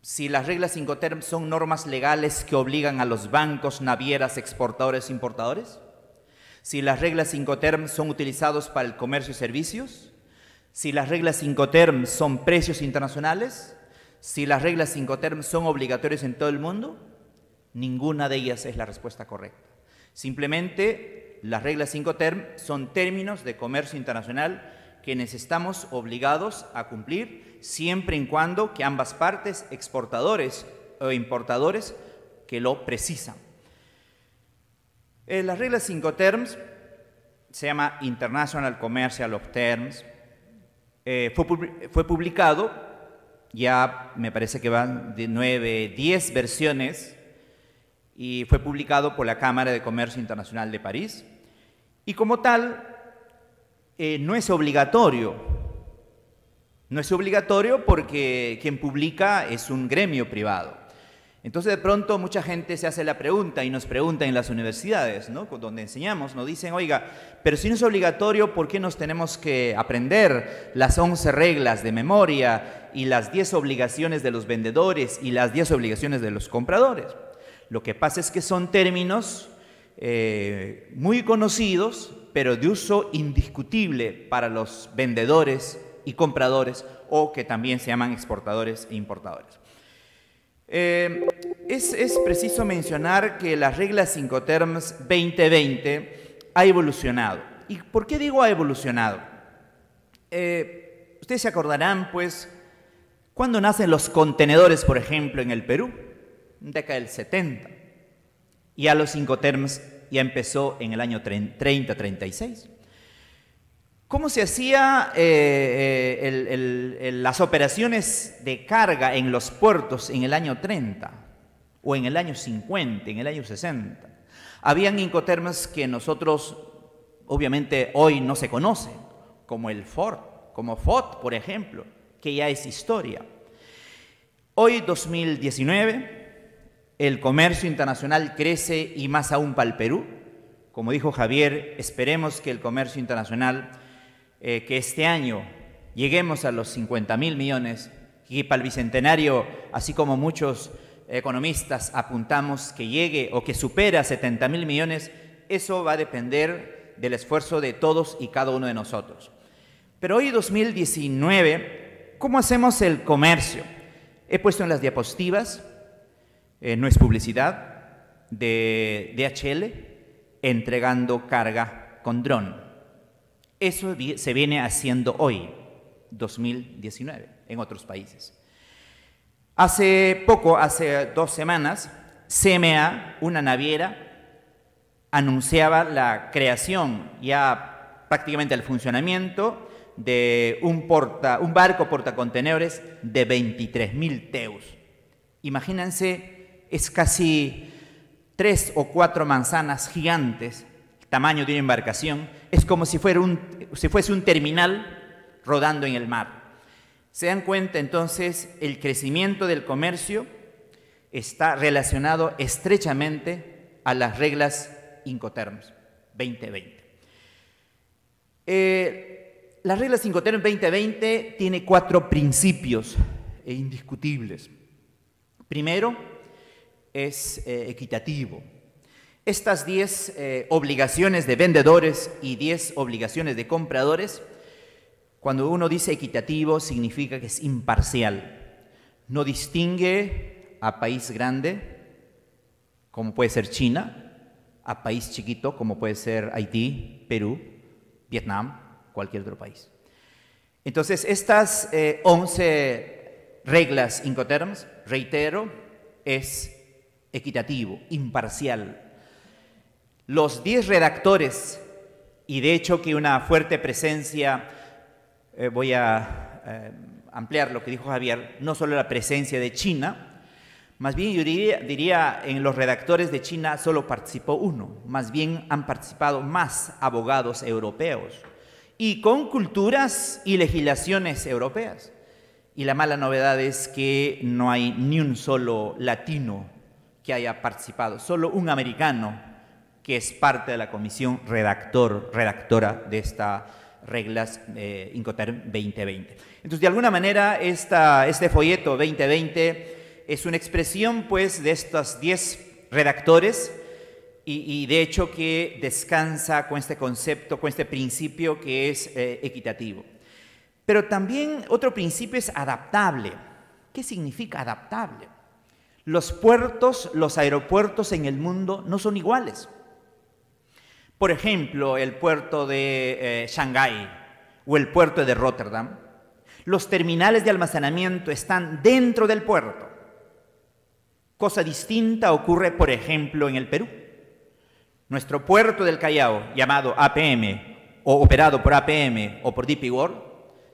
si las reglas Incoterm son normas legales que obligan a los bancos, navieras, exportadores, importadores, si las reglas Incoterm son utilizados para el comercio y servicios, si las reglas Incoterm son precios internacionales, si las reglas Incoterm son obligatorias en todo el mundo, ninguna de ellas es la respuesta correcta. Simplemente las reglas Incoterm son términos de comercio internacional que necesitamos obligados a cumplir siempre y cuando que ambas partes, exportadores o importadores, que lo precisan. Eh, la las reglas 5 terms se llama International Commercial of Terms. Eh, fue, publicado, ya me parece que van de 9, 10 versiones, y fue publicado por la Cámara de Comercio Internacional de París. Y como tal, eh, no es obligatorio no es obligatorio porque quien publica es un gremio privado. Entonces de pronto mucha gente se hace la pregunta y nos pregunta en las universidades, ¿no? donde enseñamos, nos dicen, oiga, pero si no es obligatorio, ¿por qué nos tenemos que aprender las 11 reglas de memoria y las 10 obligaciones de los vendedores y las 10 obligaciones de los compradores? Lo que pasa es que son términos eh, muy conocidos, pero de uso indiscutible para los vendedores y compradores o que también se llaman exportadores e importadores. Eh, es, es, preciso mencionar que las reglas Terms 2020 ha evolucionado. ¿Y por qué digo ha evolucionado? Eh, ustedes se acordarán, pues, cuando nacen los contenedores, por ejemplo, en el Perú, en década del 70. Y a los Terms ya empezó en el año 30-36. ¿Cómo se hacía eh, eh, las operaciones de carga en los puertos en el año 30 o en el año 50, en el año 60? Habían incoterms que nosotros obviamente hoy no se conocen, como el Ford, como FOT, por ejemplo, que ya es historia. Hoy 2019, el comercio internacional crece y más aún para el Perú. Como dijo Javier, esperemos que el comercio internacional eh, que este año lleguemos a los 50 mil millones y para el Bicentenario, así como muchos economistas apuntamos que llegue o que supera 70 mil millones, eso va a depender del esfuerzo de todos y cada uno de nosotros. Pero hoy 2019, ¿cómo hacemos el comercio? He puesto en las diapositivas, eh, no es publicidad, de DHL entregando carga con dron. Eso se viene haciendo hoy, 2019, en otros países. Hace poco, hace dos semanas, CMA, una naviera, anunciaba la creación, ya prácticamente el funcionamiento, de un, porta, un barco portacontenedores de 23.000 teus. Imagínense, es casi tres o cuatro manzanas gigantes tamaño de una embarcación, es como si, fuera un, fuese un terminal rodando en el mar. Se dan cuenta entonces el crecimiento del comercio está relacionado estrechamente a las reglas Incoterms 2020. Eh, las reglas Incoterms 2020 tiene cuatro principios e indiscutibles. Primero, es eh, equitativo. Estas 10 eh, obligaciones de vendedores y 10 obligaciones de compradores, cuando uno dice equitativo, significa que es imparcial. No distingue a país grande, como puede ser China, a país chiquito, como puede ser Haití, Perú, Vietnam, cualquier otro país. Entonces, estas 11 eh, reglas Incoterms, reitero, es equitativo, imparcial, los diez redactores, y de hecho que una fuerte presencia, eh, voy a eh, ampliar lo que dijo Javier, no solo la presencia de China, más bien yo diría en los redactores de China solo participó uno, más bien han participado más abogados europeos y con culturas y legislaciones europeas. Y la mala novedad es que no hay ni un solo latino que haya participado, solo un americano que es parte de la comisión redactor, redactora de estas reglas eh, Incoterm 2020. Entonces, de alguna manera, este folleto 2020 es una expresión pues, de estos 10 redactores y, de hecho que descansa con este concepto, con este principio que es eh, equitativo. Pero también otro principio es adaptable. ¿Qué significa adaptable? Los puertos, los aeropuertos en el mundo no son iguales. Por ejemplo, el puerto de Shanghai eh, Shanghái o el puerto de Rotterdam. Los terminales de almacenamiento están dentro del puerto. Cosa distinta ocurre, por ejemplo, en el Perú. Nuestro puerto del Callao, llamado APM o operado por APM o por DP World,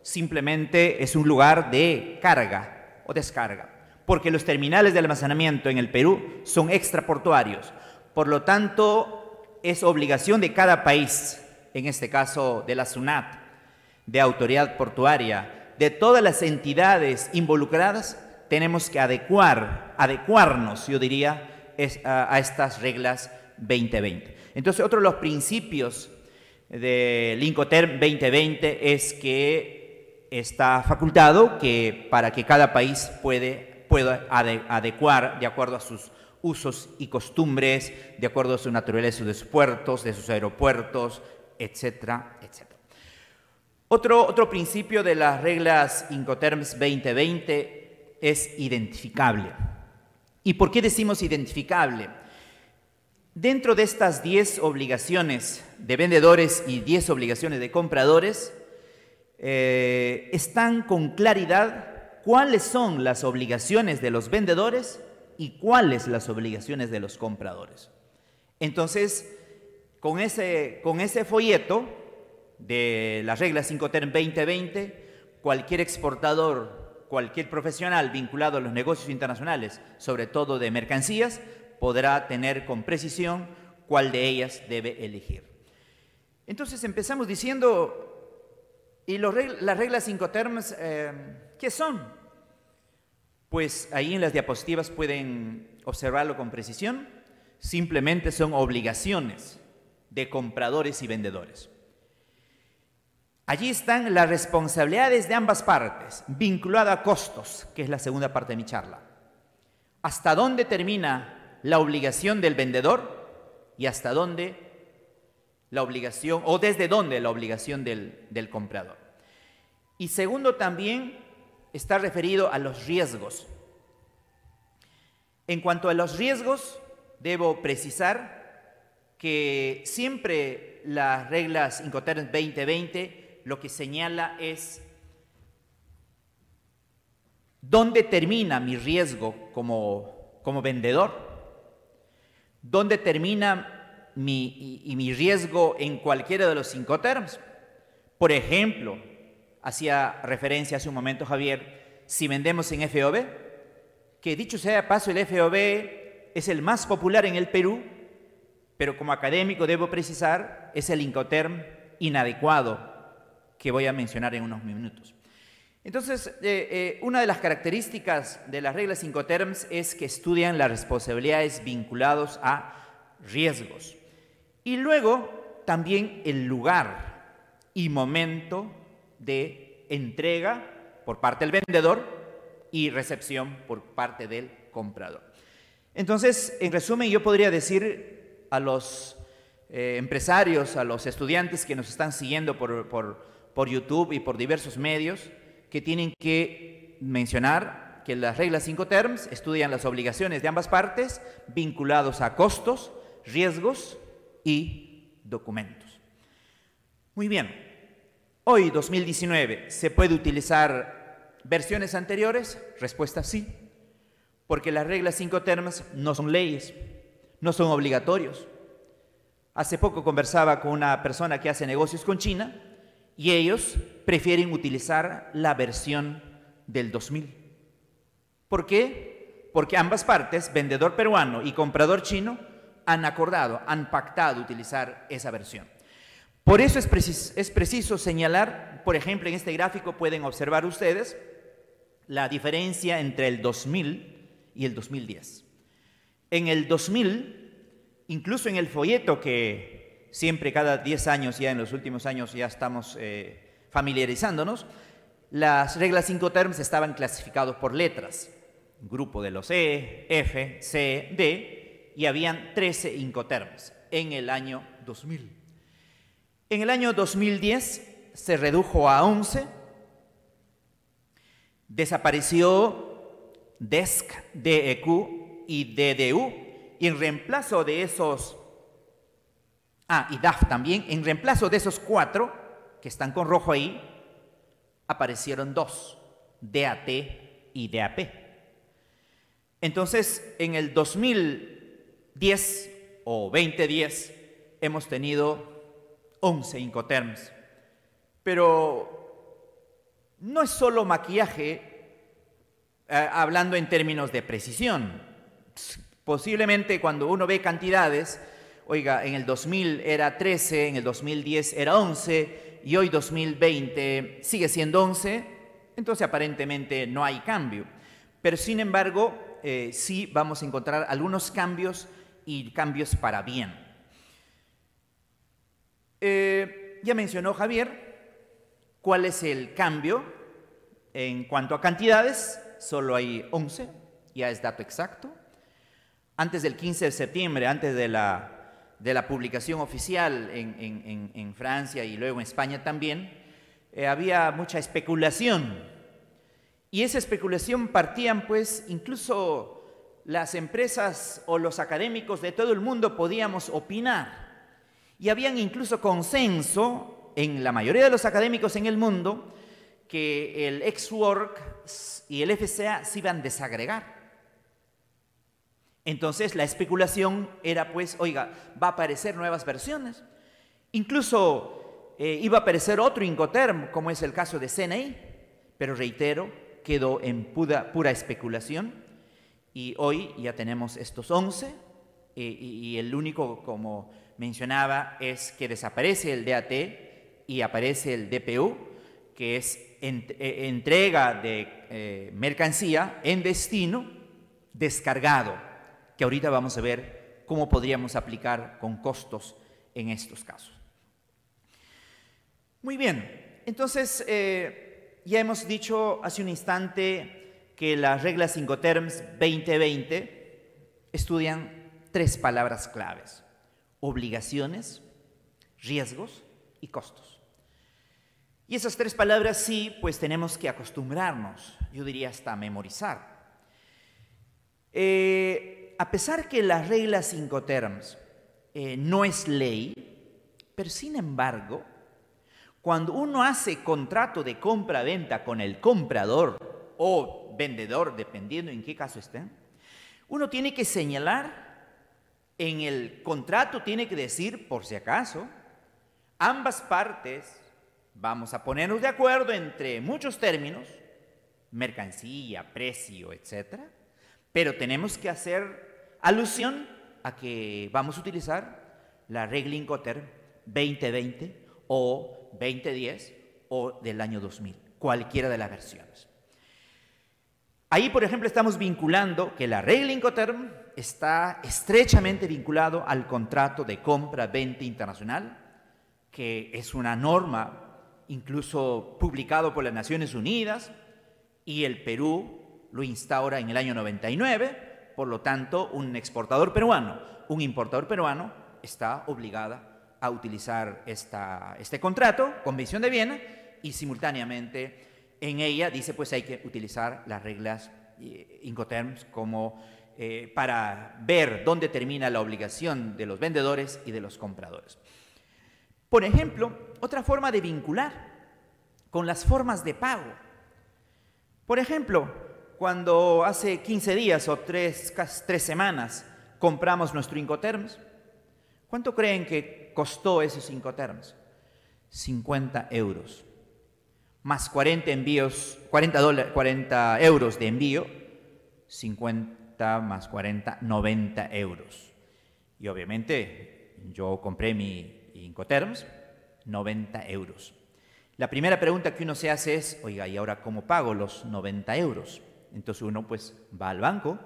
simplemente es un lugar de carga o descarga, porque los terminales de almacenamiento en el Perú son extraportuarios. Por lo tanto, es obligación de cada país, en este caso de la SUNAT, de autoridad portuaria, de todas las entidades involucradas, tenemos que adecuar, adecuarnos, yo diría, es, a, estas reglas 2020. Entonces, otro de los principios del Incoterm 2020 es que está facultado que para que cada país puede, pueda adecuar de acuerdo a sus usos y costumbres, de acuerdo a su naturaleza, de sus puertos, de sus aeropuertos, etcétera, etcétera. Otro, principio de las reglas Incoterms 2020 es identificable. ¿Y por qué decimos identificable? Dentro de estas 10 obligaciones de vendedores y 10 obligaciones de compradores, eh, están con claridad cuáles son las obligaciones de los vendedores y cuáles las obligaciones de los compradores. Entonces, con ese, con ese folleto de las reglas 5TERM 2020, cualquier exportador, cualquier profesional vinculado a los negocios internacionales, sobre todo de mercancías, podrá tener con precisión cuál de ellas debe elegir. Entonces empezamos diciendo, ¿y las reglas 5 terms eh, qué son? pues ahí en las diapositivas pueden observarlo con precisión, simplemente son obligaciones de compradores y vendedores. Allí están las responsabilidades de ambas partes, vinculada a costos, que es la segunda parte de mi charla. ¿Hasta dónde termina la obligación del vendedor y hasta dónde la obligación, o desde dónde la obligación del, del comprador? Y segundo, también está referido a los riesgos. En cuanto a los riesgos, debo precisar que siempre las reglas Incoterms 2020 lo que señala es dónde termina mi riesgo como, vendedor, dónde termina mi, y, mi riesgo en cualquiera de los Incoterms. Por ejemplo, hacía referencia hace un momento Javier, si vendemos en FOB, que dicho sea paso, el FOB es el más popular en el Perú, pero como académico debo precisar, es el Incoterm inadecuado, que voy a mencionar en unos minutos. Entonces, eh, eh, una de las características de las reglas Incoterms es que estudian las responsabilidades vinculadas a riesgos. Y luego, también el lugar y momento de entrega por parte del vendedor y recepción por parte del comprador. Entonces, en resumen, yo podría decir a los eh, empresarios, a los estudiantes que nos están siguiendo por, por YouTube y por diversos medios, que tienen que mencionar que las reglas 5 terms estudian las obligaciones de ambas partes vinculados a costos, riesgos y documentos. Muy bien, Hoy, 2019, ¿se puede utilizar versiones anteriores? Respuesta sí, porque las reglas cinco termas no son leyes, no son obligatorios. Hace poco conversaba con una persona que hace negocios con China y ellos prefieren utilizar la versión del 2000. ¿Por qué? Porque ambas partes, vendedor peruano y comprador chino, han acordado, han pactado utilizar esa versión. Por eso es, preciso señalar, por ejemplo, en este gráfico pueden observar ustedes la diferencia entre el 2000 y el 2010. En el 2000, incluso en el folleto que siempre cada 10 años, ya en los últimos años ya estamos eh, familiarizándonos, las reglas incoterms estaban clasificados por letras, grupo de los E, F, C, D, y habían 13 incoterms en el año 2000. En el año 2010 se redujo a 11, desapareció DESC, DEQ y DDU, y en reemplazo de esos, ah, y DAF también, en reemplazo de esos cuatro que están con rojo ahí, aparecieron dos, DAT y DAP. Entonces, en el 2010 o 2010 hemos tenido 11 Incoterms. Pero no es solo maquillaje eh, hablando en términos de precisión. Posiblemente cuando uno ve cantidades, oiga, en el 2000 era 13, en el 2010 era 11 y hoy 2020 sigue siendo 11, entonces aparentemente no hay cambio. Pero sin embargo, eh, sí vamos a encontrar algunos cambios y cambios para bien. Eh, ya mencionó Javier cuál es el cambio en cuanto a cantidades, solo hay 11, ya es dato exacto. Antes del 15 de septiembre, antes de la, publicación oficial en, Francia y luego en España también, eh, había mucha especulación. Y esa especulación partían pues incluso las empresas o los académicos de todo el mundo podíamos opinar y habían incluso consenso en la mayoría de los académicos en el mundo que el ex-work y el FCA se iban a desagregar. Entonces la especulación era pues, oiga, va a aparecer nuevas versiones. Incluso eh, iba a aparecer otro Incoterm, como es el caso de CNI, pero reitero, quedó en pura, especulación y hoy ya tenemos estos 11 eh, y el único como mencionaba es que desaparece el DAT y aparece el DPU, que es eh, entrega de eh, mercancía en destino descargado, que ahorita vamos a ver cómo podríamos aplicar con costos en estos casos. Muy bien, entonces eh, ya hemos dicho hace un instante que las reglas Incoterms 2020 estudian tres palabras claves obligaciones, riesgos y costos. Y esas tres palabras sí, pues tenemos que acostumbrarnos, yo diría hasta memorizar. Eh, a pesar que la regla cinco terms eh, no es ley, pero sin embargo, cuando uno hace contrato de compra-venta con el comprador o vendedor, dependiendo en qué caso estén, uno tiene que señalar en el contrato tiene que decir, por si acaso, ambas partes vamos a ponernos de acuerdo entre muchos términos, mercancía, precio, etcétera, Pero tenemos que hacer alusión a que vamos a utilizar la regla Incoterm 2020 o 2010 o del año 2000, cualquiera de las versiones. Ahí, por ejemplo, estamos vinculando que la regla Incoterm está estrechamente vinculado al contrato de compra-venta internacional, que es una norma incluso publicado por las Naciones Unidas, y el Perú lo instaura en el año 99, por lo tanto, un exportador peruano, un importador peruano, está obligada a utilizar esta, este contrato, Convención de Viena, y simultáneamente en ella dice pues hay que utilizar las reglas eh, Incoterms como eh, para ver dónde termina la obligación de los vendedores y de los compradores. Por ejemplo, otra forma de vincular con las formas de pago. Por ejemplo, cuando hace 15 días o 3, tres semanas compramos nuestro Incoterms, ¿cuánto creen que costó esos Incoterms? 50 euros, más 40 envíos, 40, 40 euros de envío, 50, más 40, 90 euros. Y obviamente yo compré mi Incoterms, 90 euros. La primera pregunta que uno se hace es, oiga, ¿y ahora cómo pago los 90 euros? Entonces uno pues va al banco,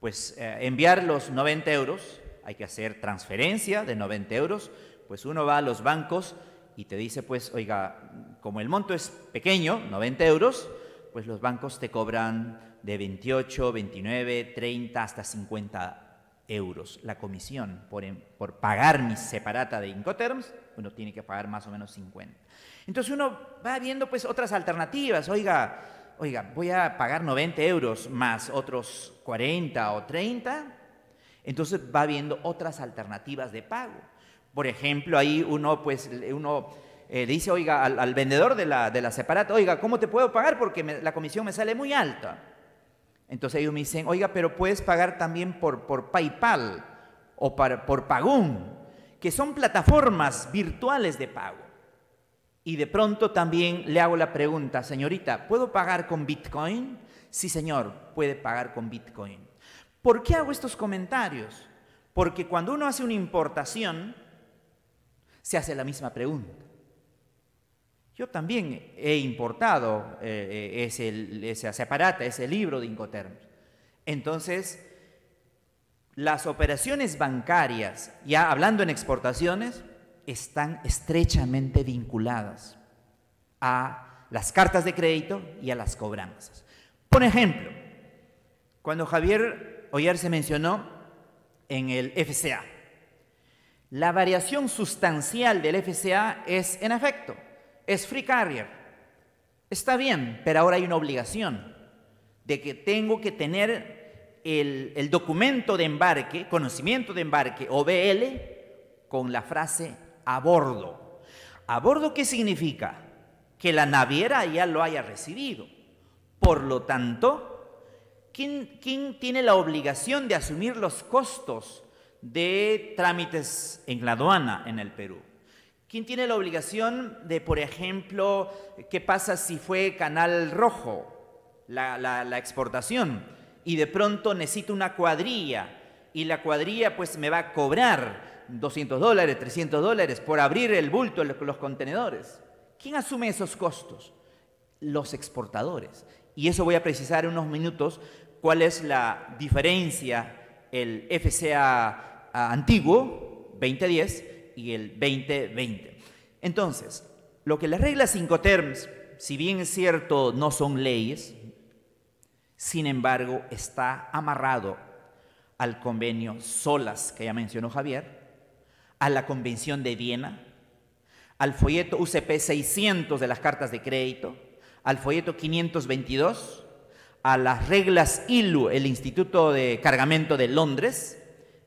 pues eh, enviar los 90 euros, hay que hacer transferencia de 90 euros, pues uno va a los bancos y te dice pues, oiga, como el monto es pequeño, 90 euros, pues los bancos te cobran de 28, 29, 30 hasta 50 euros. La comisión em, por, pagar mi separata de Incoterms, uno tiene que pagar más o menos 50. Entonces uno va viendo pues otras alternativas. Oiga, oiga, voy a pagar 90 euros más otros 40 o 30. Entonces va viendo otras alternativas de pago. Por ejemplo, ahí uno pues uno eh, dice, oiga, al, vendedor de la, separata, oiga, ¿cómo te puedo pagar? Porque la comisión me sale muy alta. Entonces ellos me dicen, oiga, pero puedes pagar también por, PayPal o por Pagum, que son plataformas virtuales de pago. Y de pronto también le hago la pregunta, señorita, ¿puedo pagar con Bitcoin? Sí, señor, puede pagar con Bitcoin. ¿Por qué hago estos comentarios? Porque cuando uno hace una importación, se hace la misma pregunta. Yo también he importado eh, eh, ese, aparato, ese libro de Incoterms. Entonces, las operaciones bancarias, ya hablando en exportaciones, están estrechamente vinculadas a las cartas de crédito y a las cobranzas. Por ejemplo, cuando Javier Oyer se mencionó en el FCA, la variación sustancial del FCA es en efecto es free carrier. Está bien, pero ahora hay una obligación de que tengo que tener el, documento de embarque, conocimiento de embarque OBL, con la frase a bordo. ¿A bordo qué significa? Que la naviera ya lo haya recibido. Por lo tanto, quién tiene la obligación de asumir los costos de trámites en la aduana en el Perú? ¿Quién tiene la obligación de, por ejemplo, qué pasa si fue canal rojo la, exportación y de pronto necesito una cuadrilla y la cuadrilla pues me va a cobrar 200 dólares, 300 dólares por abrir el bulto, los contenedores? ¿Quién asume esos costos? Los exportadores. Y eso voy a precisar en unos minutos cuál es la diferencia el FCA antiguo, 2010, y el 2020. Entonces, lo que las reglas 5 terms, si bien es cierto, no son leyes, sin embargo, está amarrado al convenio SOLAS, que ya mencionó Javier, a la Convención de Viena, al folleto UCP 600 de las cartas de crédito, al folleto 522, a las reglas ILU, el Instituto de Cargamento de Londres,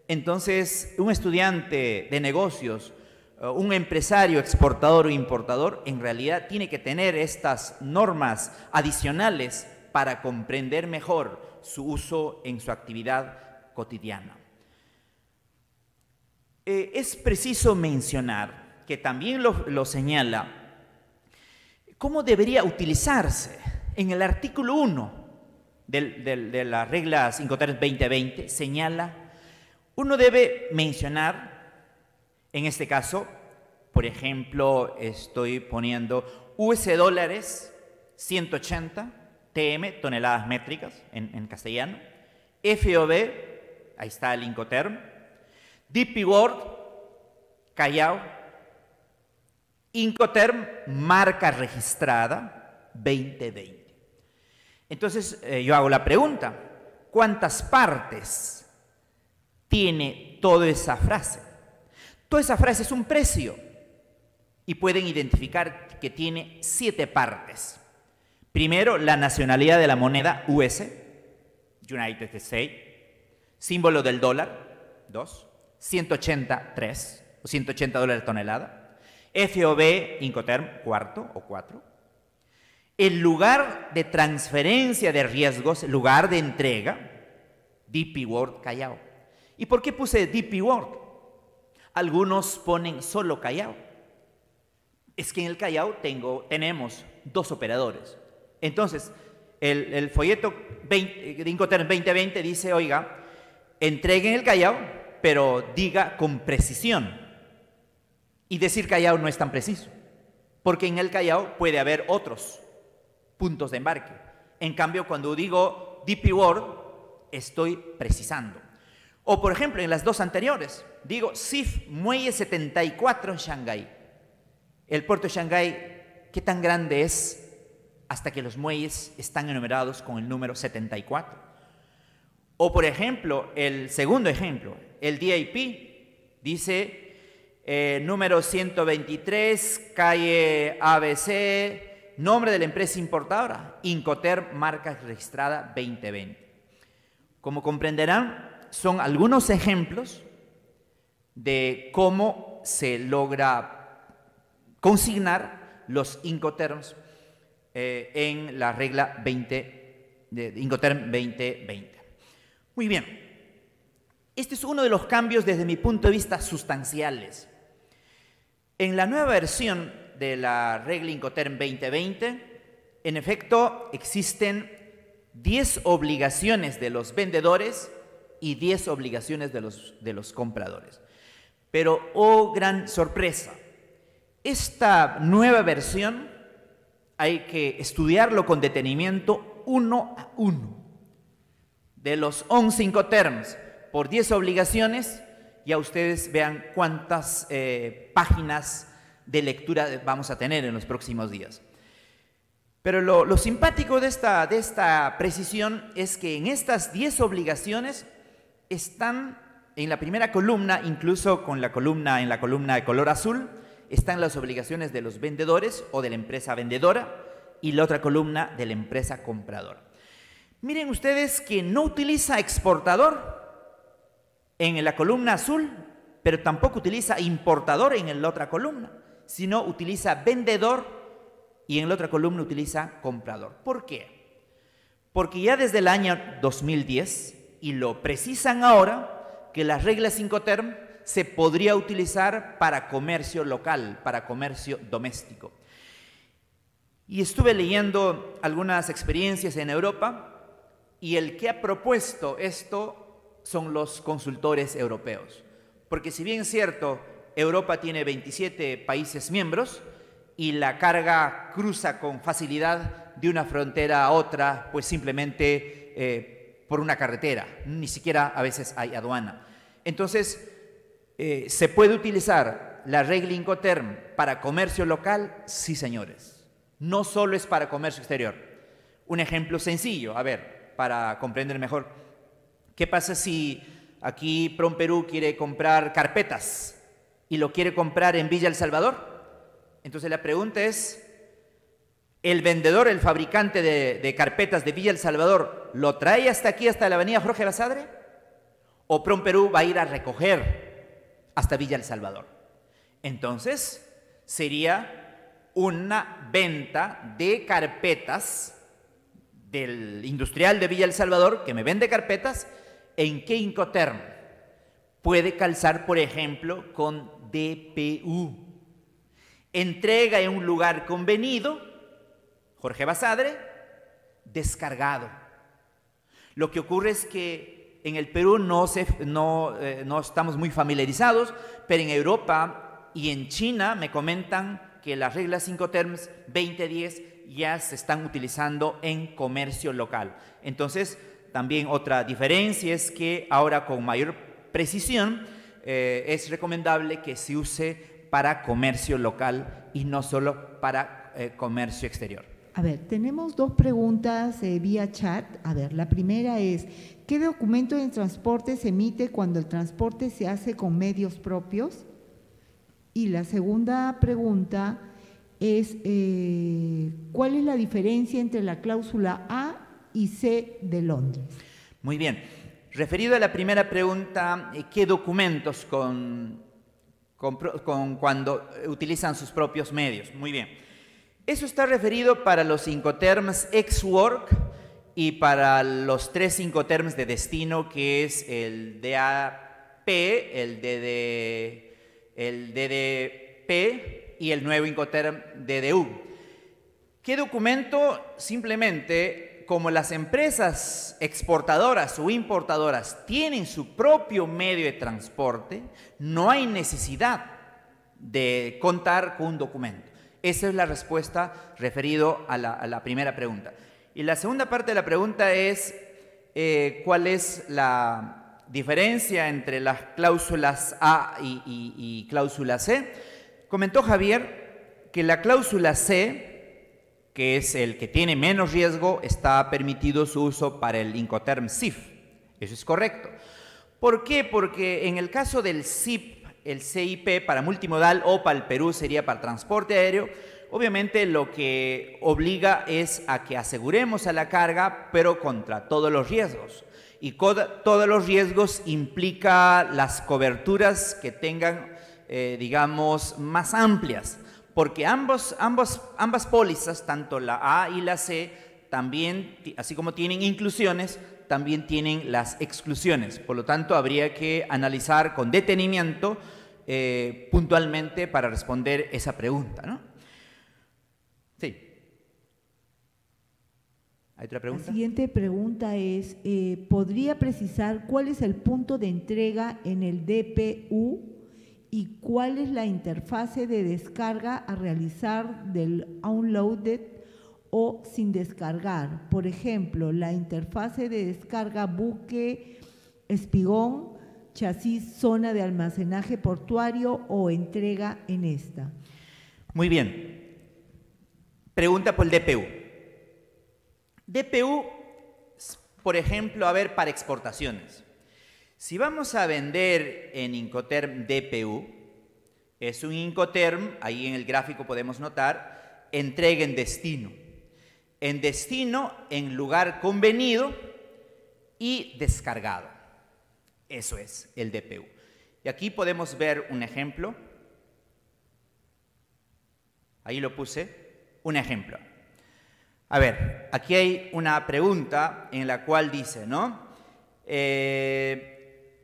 entonces, un estudiante de negocios, eh, un empresario exportador o importador, en realidad tiene que tener estas normas adicionales para comprender mejor su uso en su actividad cotidiana. Eh, es preciso mencionar, que también lo, señala, cómo debería utilizarse. En el artículo 1 de las reglas 5.3.2020 2020 señala uno debe mencionar, en este caso, por ejemplo, estoy poniendo US dólares 180 TM, toneladas métricas en, castellano, FOB, ahí está el Incoterm, DP World, Callao, Incoterm, marca registrada 2020. Entonces eh, yo hago la pregunta, ¿cuántas partes tiene toda esa frase. Toda esa frase es un precio y pueden identificar que tiene siete partes. Primero, la nacionalidad de la moneda US, United States, símbolo del dólar, 2, 180, 3, o 180 dólares tonelada, FOB, Incoterm, cuarto o cuatro. el lugar de transferencia de riesgos, lugar de entrega, DP World Callao. ¿Y por qué puse DP Work? Algunos ponen solo Callao. Es que en el Callao tengo, tenemos dos operadores. Entonces, el, folleto 20, eh, Incoterm 2020 dice, oiga, entreguen el Callao, pero diga con precisión. Y decir Callao no es tan preciso, porque en el Callao puede haber otros puntos de embarque. En cambio, cuando digo DP World, estoy precisando. O por ejemplo, en las dos anteriores, digo SIF Muelle 74 en Shanghái. El puerto de Shanghái, ¿qué tan grande es hasta que los muelles están enumerados con el número 74? O por ejemplo, el segundo ejemplo, el DIP dice eh, número 123, calle ABC, nombre de la empresa importadora, Incoter, marca registrada 2020. Como comprenderán, son algunos ejemplos de cómo se logra consignar los incoterms eh, en la regla 20, de Incoterm 2020. Muy bien, este es uno de los cambios desde mi punto de vista sustanciales. En la nueva versión de la regla Incoterm 2020, en efecto, existen 10 obligaciones de los vendedores y 10 obligaciones de los, de los compradores. Pero, oh gran sorpresa, esta nueva versión hay que estudiarlo con detenimiento uno a uno. De los ON5 Terms... por 10 obligaciones, ya ustedes vean cuántas eh, páginas de lectura vamos a tener en los próximos días. Pero lo, simpático de esta, de esta precisión es que en estas 10 obligaciones están en la primera columna, incluso con la columna en la columna de color azul, están las obligaciones de los vendedores o de la empresa vendedora y la otra columna de la empresa compradora. Miren ustedes que no utiliza exportador en la columna azul, pero tampoco utiliza importador en la otra columna, sino utiliza vendedor y en la otra columna utiliza comprador. ¿Por qué? Porque ya desde el año 2010 y lo precisan ahora, que las reglas 5 term se podría utilizar para comercio local, para comercio doméstico. Y estuve leyendo algunas experiencias en Europa y el que ha propuesto esto son los consultores europeos. Porque si bien es cierto, Europa tiene 27 países miembros y la carga cruza con facilidad de una frontera a otra, pues simplemente... Eh, por una carretera, ni siquiera a veces hay aduana. Entonces, eh, ¿se puede utilizar la regla Incoterm para comercio local? Sí, señores. No solo es para comercio exterior. Un ejemplo sencillo, a ver, para comprender mejor. ¿Qué pasa si aquí Prom Perú quiere comprar carpetas y lo quiere comprar en Villa El Salvador? Entonces la pregunta es, el vendedor, el fabricante de, carpetas de Villa El Salvador, ¿lo trae hasta aquí, hasta la avenida Jorge Basadre? ¿O Prom Perú va a ir a recoger hasta Villa El Salvador? Entonces, sería una venta de carpetas del industrial de Villa El Salvador que me vende carpetas, ¿en qué Incoterm puede calzar, por ejemplo, con DPU? Entrega en un lugar convenido Jorge Basadre, descargado. Lo que ocurre es que en el Perú eh, no, estamos muy familiarizados, pero en Europa y en China me comentan que las reglas 5 terms 2010 ya se están utilizando en comercio local. Entonces, también otra diferencia es que ahora con mayor precisión eh, es recomendable que se use para comercio local y no solo para eh, comercio exterior a ver, tenemos dos preguntas eh, vía chat. A ver, la primera es, ¿qué documento de transporte se emite cuando el transporte se hace con medios propios? Y la segunda pregunta es, eh, ¿cuál es la diferencia entre la cláusula A y C de Londres? Muy bien. Referido a la primera pregunta, eh, ¿qué documentos con, con cuando utilizan sus propios medios? Muy bien. Eso está referido para los cinco termos ex-work y para los tres cinco termos de destino, que es el DAP, el el DDP y el nuevo incoterm DDU. ¿Qué documento? Simplemente, como las empresas exportadoras o importadoras tienen su propio medio de transporte, no hay necesidad de contar con un documento. Esa es la respuesta referido a la, primera pregunta. Y la segunda parte de la pregunta es eh, cuál es la diferencia entre las cláusulas A y, y cláusula C. Comentó Javier que la cláusula C que es el que tiene menos riesgo, está permitido su uso para el Incoterm SIF. Eso es correcto. ¿Por qué? Porque en el caso del SIP el CIP para multimodal o para el Perú sería para transporte aéreo. Obviamente lo que obliga es a que aseguremos a la carga, pero contra todos los riesgos. Y todos los riesgos implica las coberturas que tengan, eh, digamos, más amplias, porque ambos, ambas ambas pólizas, tanto la A y la C, también, así como tienen inclusiones, también tienen las exclusiones. Por lo tanto, habría que analizar con detenimiento eh, puntualmente para responder esa pregunta. ¿no? Sí. ¿Hay otra pregunta? La siguiente pregunta es, eh, ¿podría precisar cuál es el punto de entrega en el DPU y cuál es la interfase de descarga a realizar del downloaded o sin descargar? Por ejemplo, la interfase de descarga buque espigón chasis zona de almacenaje portuario o entrega en esta. Muy bien. Pregunta por el DPU. DPU, por ejemplo, a ver, para exportaciones. Si vamos a vender en Incoterm DPU, es un Incoterm, ahí en el gráfico podemos notar, entrega en destino. En destino, en lugar convenido y descargado. Eso es el DPU. Y aquí podemos ver un ejemplo. Ahí lo puse. Un ejemplo. A ver, aquí hay una pregunta en la cual dice, ¿no? Eh,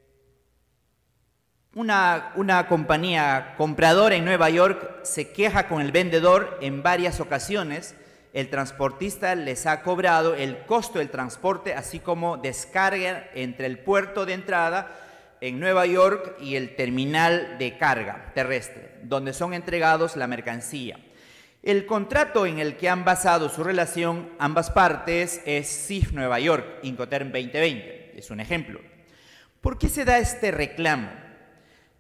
una, una, compañía compradora en Nueva York se queja con el vendedor en varias ocasiones el transportista les ha cobrado el costo del transporte, así como descarga entre el puerto de entrada en Nueva York y el terminal de carga terrestre, donde son entregados la mercancía. El contrato en el que han basado su relación ambas partes es CIF Nueva York, Incoterm 2020, es un ejemplo. ¿Por qué se da este reclamo?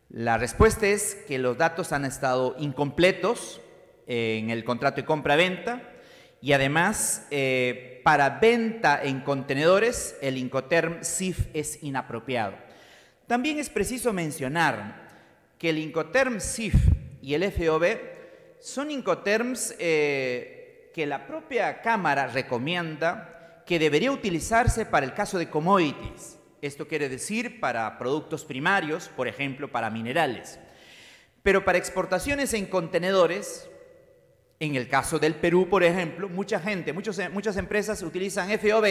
La respuesta es que los datos han estado incompletos en el contrato de compra-venta, y además, eh, para venta en contenedores, el Incoterm SIF es inapropiado. También es preciso mencionar que el Incoterm SIF y el FOB son Incoterms eh, que la propia Cámara recomienda que debería utilizarse para el caso de commodities. Esto quiere decir para productos primarios, por ejemplo, para minerales. Pero para exportaciones en contenedores, en el caso del Perú, por ejemplo, mucha gente, muchas empresas utilizan FOB,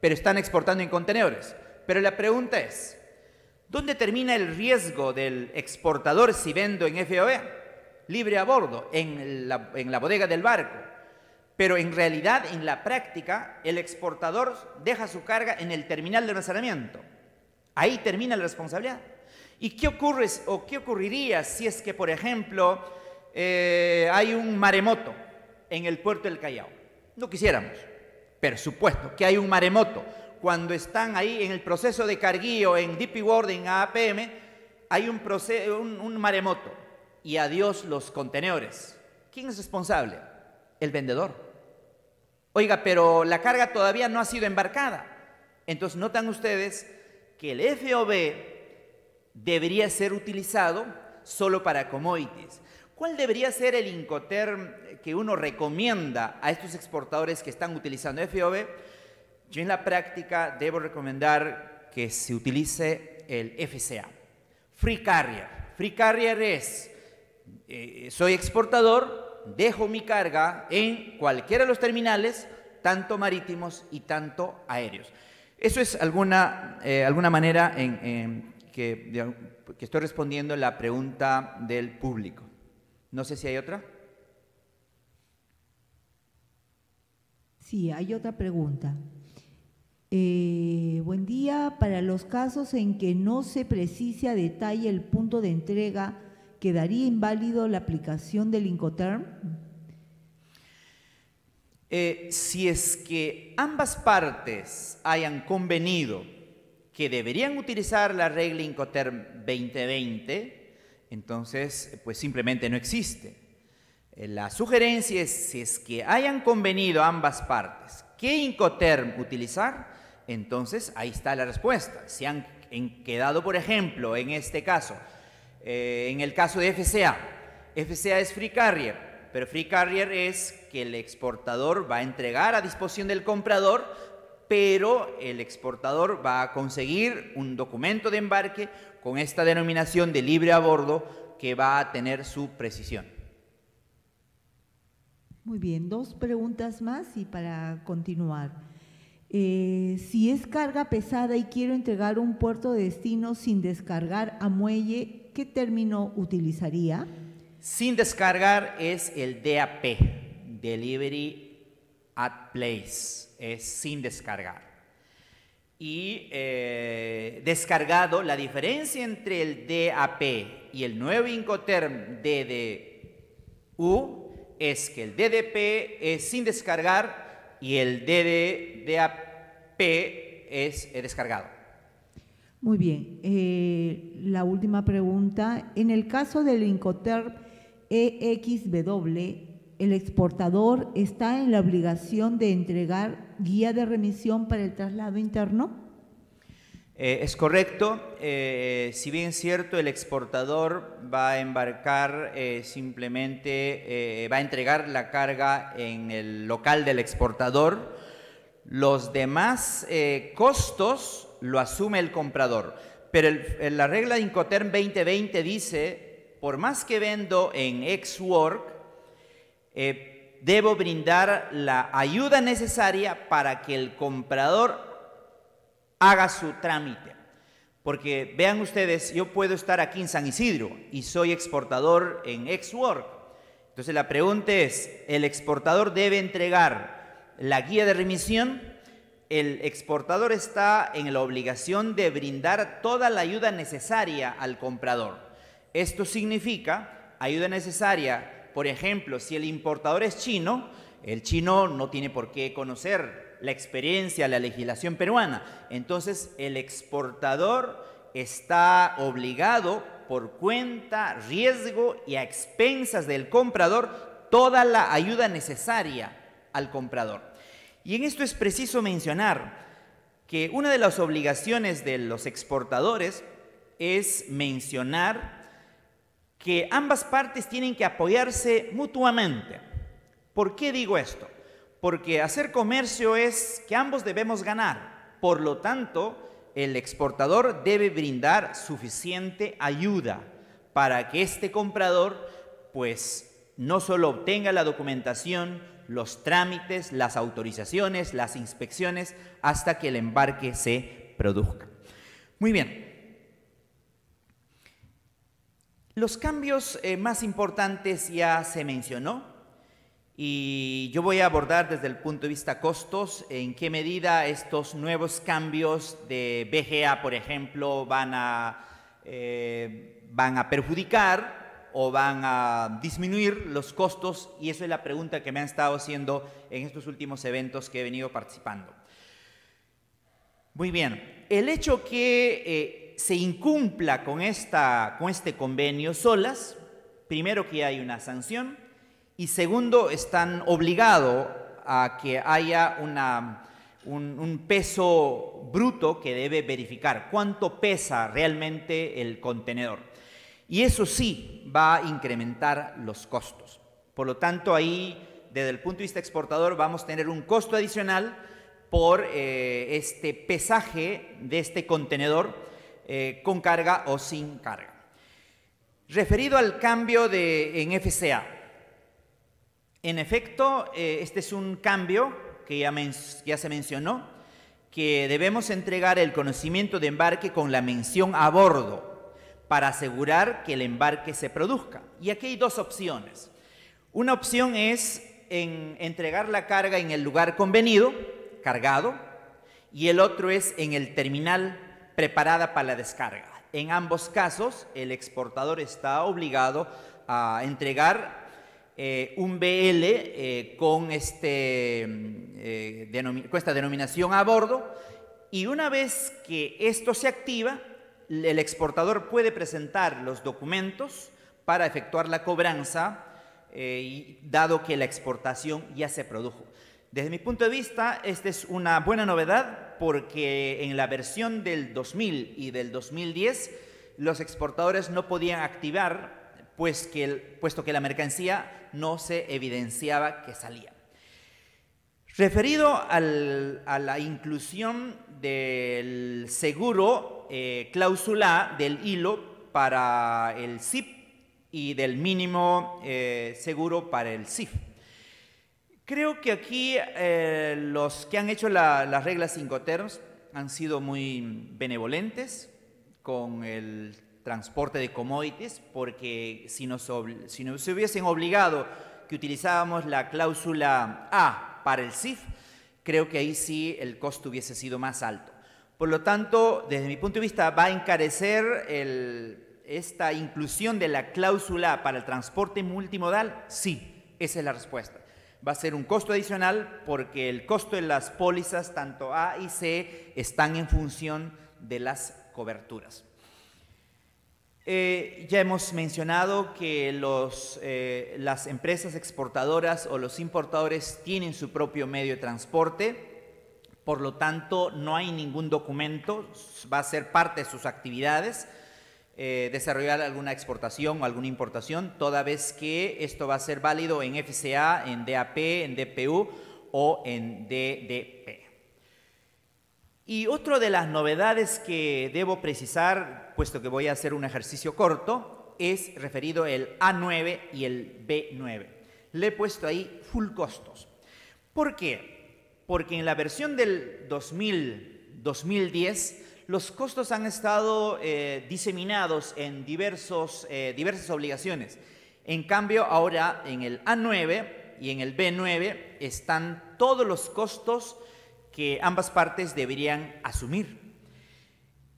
pero están exportando en contenedores. Pero la pregunta es, ¿dónde termina el riesgo del exportador si vendo en FOB? Libre a bordo, en la, en la bodega del barco. Pero en realidad, en la práctica, el exportador deja su carga en el terminal de almacenamiento. Ahí termina la responsabilidad. ¿Y qué ocurre o qué ocurriría si es que, por ejemplo, eh, hay un maremoto en el puerto del Callao. No quisiéramos, pero supuesto que hay un maremoto. Cuando están ahí en el proceso de carguío, en DP World, en APM, hay un, proceso, un, un maremoto y adiós los contenedores. ¿Quién es responsable? El vendedor. Oiga, pero la carga todavía no ha sido embarcada. Entonces notan ustedes que el FOB debería ser utilizado solo para commodities. ¿Cuál debería ser el Incoterm que uno recomienda a estos exportadores que están utilizando FOB? Yo en la práctica debo recomendar que se utilice el FCA, Free Carrier. Free Carrier es, eh, soy exportador, dejo mi carga en cualquiera de los terminales, tanto marítimos y tanto aéreos. Eso es alguna, eh, alguna manera en, que estoy respondiendo la pregunta del público. No sé si hay otra. Sí, hay otra pregunta. Eh, buen día. Para los casos en que no se precise a detalle el punto de entrega, ¿quedaría inválido la aplicación del Incoterm? Eh, si es que ambas partes hayan convenido que deberían utilizar la regla Incoterm 2020, entonces pues simplemente no existe. Eh, la sugerencia es, si es que hayan convenido ambas partes qué incoterm utilizar, entonces ahí está la respuesta. Si han quedado, por ejemplo, en este caso, eh, en el caso de FCA, FCA es free carrier, pero free carrier es que el exportador va a entregar a disposición del comprador, pero el exportador va a conseguir un documento de embarque, con esta denominación de libre a bordo que va a tener su precisión. Muy bien, dos preguntas más y para continuar. Eh, si es carga pesada y quiero entregar un puerto de destino sin descargar a muelle, ¿qué término utilizaría? Sin descargar es el DAP, Delivery at Place, es sin descargar y eh, descargado, la diferencia entre el DAP y el nuevo Incoterm DDU es que el DDP es sin descargar y el DDAP es eh, descargado. Muy bien. Eh, la última pregunta. En el caso del Incoterm EXW, el exportador está en la obligación de entregar guía de remisión para el traslado interno? Eh, es correcto, eh, si bien es cierto, el exportador va a embarcar eh, simplemente, va a entregar la carga en el local del exportador, los demás costos lo asume el comprador. Pero la regla de Incoterm 2020 dice, por más que vendo en ex work debo brindar la ayuda necesaria para que el comprador haga su trámite. Porque vean ustedes, yo puedo estar aquí en San Isidro y soy exportador en Exwork. Entonces la pregunta es, ¿el exportador debe entregar la guía de remisión? El exportador está en la obligación de brindar toda la ayuda necesaria al comprador. Esto significa ayuda necesaria por ejemplo, si el importador es chino, el chino no tiene por qué conocer la experiencia, la legislación peruana. Entonces, el exportador está obligado por cuenta, riesgo y a expensas del comprador toda la ayuda necesaria al comprador. Y en esto es preciso mencionar que una de las obligaciones de los exportadores es mencionar que ambas partes tienen que apoyarse mutuamente. ¿Por qué digo esto? Porque hacer comercio es que ambos debemos ganar. Por lo tanto, el exportador debe brindar suficiente ayuda para que este comprador pues no solo obtenga la documentación, los trámites, las autorizaciones, las inspecciones, hasta que el embarque se produzca. Muy bien, Los cambios eh, más importantes ya se mencionó y yo voy a abordar desde el punto de vista costos en qué medida estos nuevos cambios de BGA, por ejemplo, van a, eh, van a perjudicar o van a disminuir los costos y eso es la pregunta que me han estado haciendo en estos últimos eventos que he venido participando. Muy bien, el hecho que... Eh, se incumpla con, esta, con este convenio solas, primero que hay una sanción y segundo están obligados a que haya una, un, peso bruto que debe verificar cuánto pesa realmente el contenedor. Y eso sí va a incrementar los costos. Por lo tanto, ahí desde el punto de vista exportador vamos a tener un costo adicional por eh, este pesaje de este contenedor eh, con carga o sin carga. Referido al cambio de, en FCA, en efecto, eh, este es un cambio que ya, se mencionó, que debemos entregar el conocimiento de embarque con la mención a bordo para asegurar que el embarque se produzca. Y aquí hay dos opciones. Una opción es en entregar la carga en el lugar convenido, cargado, y el otro es en el terminal preparada para la descarga. En ambos casos, el exportador está obligado a entregar eh, un BL eh, con, este, mm, eh, esta denominación a bordo y una vez que esto se activa, el exportador puede presentar los documentos para efectuar la cobranza, dado que la exportación ya se produjo. Desde mi punto de vista, esta es una buena novedad porque en la versión del 2000 y del 2010 los exportadores no podían activar pues que puesto que la mercancía no se evidenciaba que salía. Referido a la inclusión del seguro eh, cláusula del hilo para el SIP y del mínimo eh, seguro para el SIF. Creo que aquí eh, los que han hecho las reglas 5 terms han sido muy benevolentes con el transporte de commodities, porque si nos, hubiesen obligado que utilizábamos la cláusula A para el CIF, creo que ahí sí el costo hubiese sido más alto. Por lo tanto, desde mi punto de vista, va a encarecer esta inclusión de la cláusula para el transporte multimodal. Sí, esa es la respuesta va a ser un costo adicional porque el costo de las pólizas, tanto A y C, están en función de las coberturas. Eh, ya hemos mencionado que eh, las empresas exportadoras o los importadores tienen su propio medio de transporte, por lo tanto no hay ningún documento, va a ser parte de sus actividades. Eh, desarrollar alguna exportación o alguna importación, toda vez que esto va a ser válido en FCA, en DAP, en DPU o en DDP. Y otra de las novedades que debo precisar, puesto que voy a hacer un ejercicio corto, es referido el A9 y el B9. Le he puesto ahí full costos. ¿Por qué? Porque en la versión del 2000, 2010 los costos han estado eh, diseminados en eh, diversas obligaciones. En cambio, ahora en el A9 y en el B9 están todos los costos que ambas partes deberían asumir.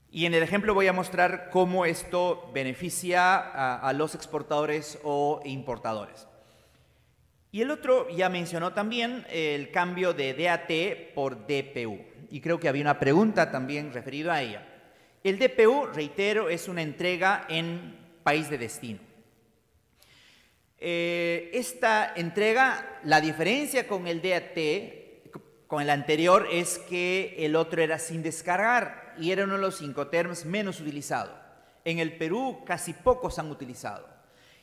Y en el ejemplo voy a mostrar cómo esto beneficia a, a los exportadores o importadores. Y el otro ya mencionó también el cambio de DAT por DPU y creo que había una pregunta también referida a ella. El DPU, reitero, es una entrega en país de destino. Eh, esta entrega, la diferencia con el DAT, con el anterior, es que el otro era sin descargar y era uno de los incoterms menos utilizado. En el Perú casi pocos han utilizado.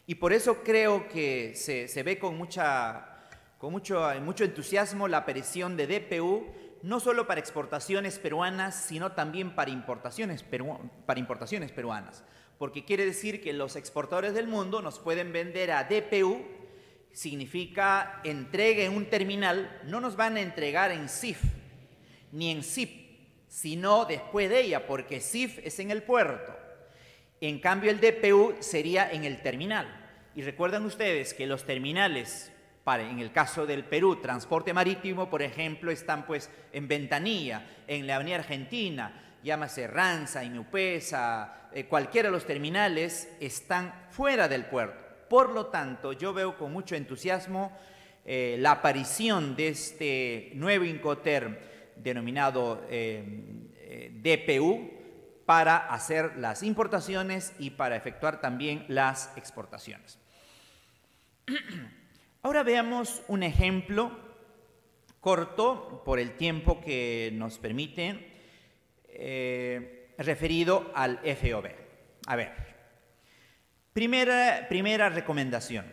Y por eso creo que se, ve con, mucha, con mucho, mucho entusiasmo la aparición de DPU no solo para exportaciones peruanas, sino también para importaciones, para importaciones peruanas, porque quiere decir que los exportadores del mundo nos pueden vender a DPU, significa entregue en un terminal, no nos van a entregar en CIF ni en CIP, sino después de ella, porque CIF es en el puerto. En cambio, el DPU sería en el terminal. Y recuerdan ustedes que los terminales en el caso del Perú, transporte marítimo, por ejemplo, están pues en Ventanilla, en la Avenida Argentina, llámase Ranza, Inupesa, eh, cualquiera de los terminales están fuera del puerto. Por lo tanto, yo veo con mucho entusiasmo eh, la aparición de este nuevo Incoterm denominado eh, DPU para hacer las importaciones y para efectuar también las exportaciones. Ahora veamos un ejemplo corto, por el tiempo que nos permite, eh, referido al FOB. A ver, primera, primera recomendación.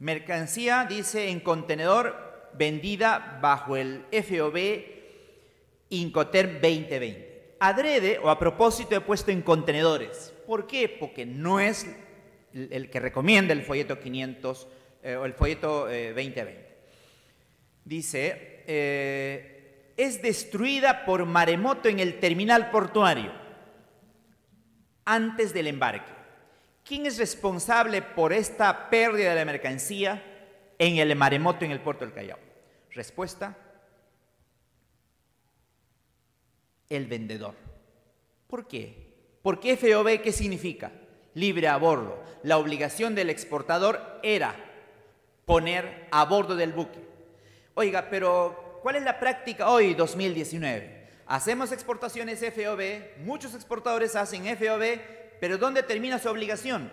Mercancía, dice, en contenedor vendida bajo el FOB Incoterm 2020. Adrede o a propósito he puesto en contenedores. ¿Por qué? Porque no es el que recomienda el folleto 500 eh, o el folleto 2020. Eh, Dice, eh, es destruida por maremoto en el terminal portuario antes del embarque. ¿Quién es responsable por esta pérdida de la mercancía en el maremoto en el puerto del Callao? Respuesta, el vendedor. ¿Por qué? Porque FOB, ¿qué significa? Libre a bordo. La obligación del exportador era poner a bordo del buque. Oiga, pero ¿cuál es la práctica hoy, 2019? Hacemos exportaciones FOB, muchos exportadores hacen FOB, pero ¿dónde termina su obligación?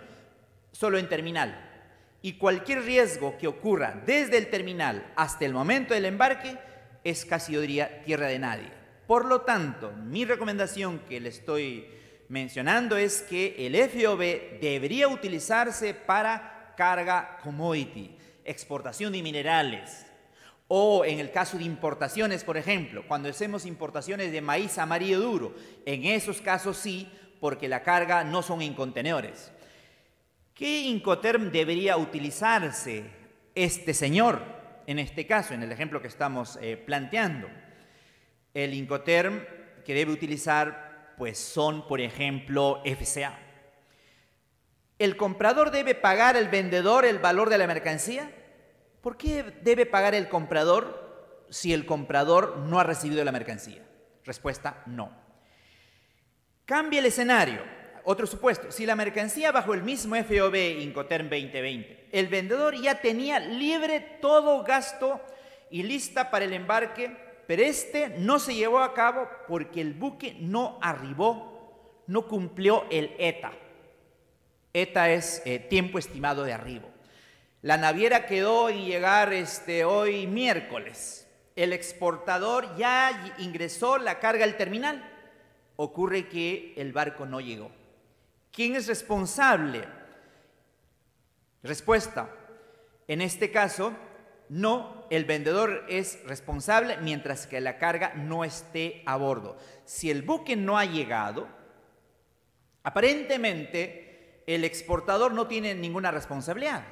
Solo en terminal. Y cualquier riesgo que ocurra desde el terminal hasta el momento del embarque es casi, yo tierra de nadie. Por lo tanto, mi recomendación que le estoy mencionando es que el FOB debería utilizarse para carga commodity exportación de minerales, o en el caso de importaciones, por ejemplo, cuando hacemos importaciones de maíz amarillo duro, en esos casos sí, porque la carga no son en contenedores. ¿Qué Incoterm debería utilizarse este señor en este caso, en el ejemplo que estamos eh, planteando? El Incoterm que debe utilizar pues son, por ejemplo, FCA. ¿El comprador debe pagar al vendedor el valor de la mercancía? ¿Por qué debe pagar el comprador si el comprador no ha recibido la mercancía? Respuesta, no. Cambia el escenario. Otro supuesto, si la mercancía bajo el mismo FOB Incoterm 2020, el vendedor ya tenía libre todo gasto y lista para el embarque, pero este no se llevó a cabo porque el buque no arribó, no cumplió el ETA. ETA es eh, tiempo estimado de arribo. La naviera quedó en llegar este, hoy miércoles. El exportador ya ingresó la carga al terminal. Ocurre que el barco no llegó. ¿Quién es responsable? Respuesta. En este caso, no, el vendedor es responsable mientras que la carga no esté a bordo. Si el buque no ha llegado, aparentemente el exportador no tiene ninguna responsabilidad,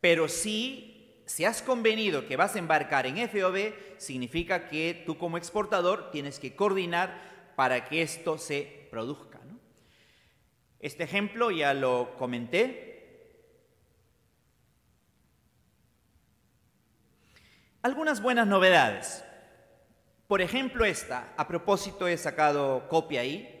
pero sí, si has convenido que vas a embarcar en FOB, significa que tú como exportador tienes que coordinar para que esto se produzca. Este ejemplo ya lo comenté, Algunas buenas novedades. Por ejemplo, esta, a propósito he sacado copia ahí,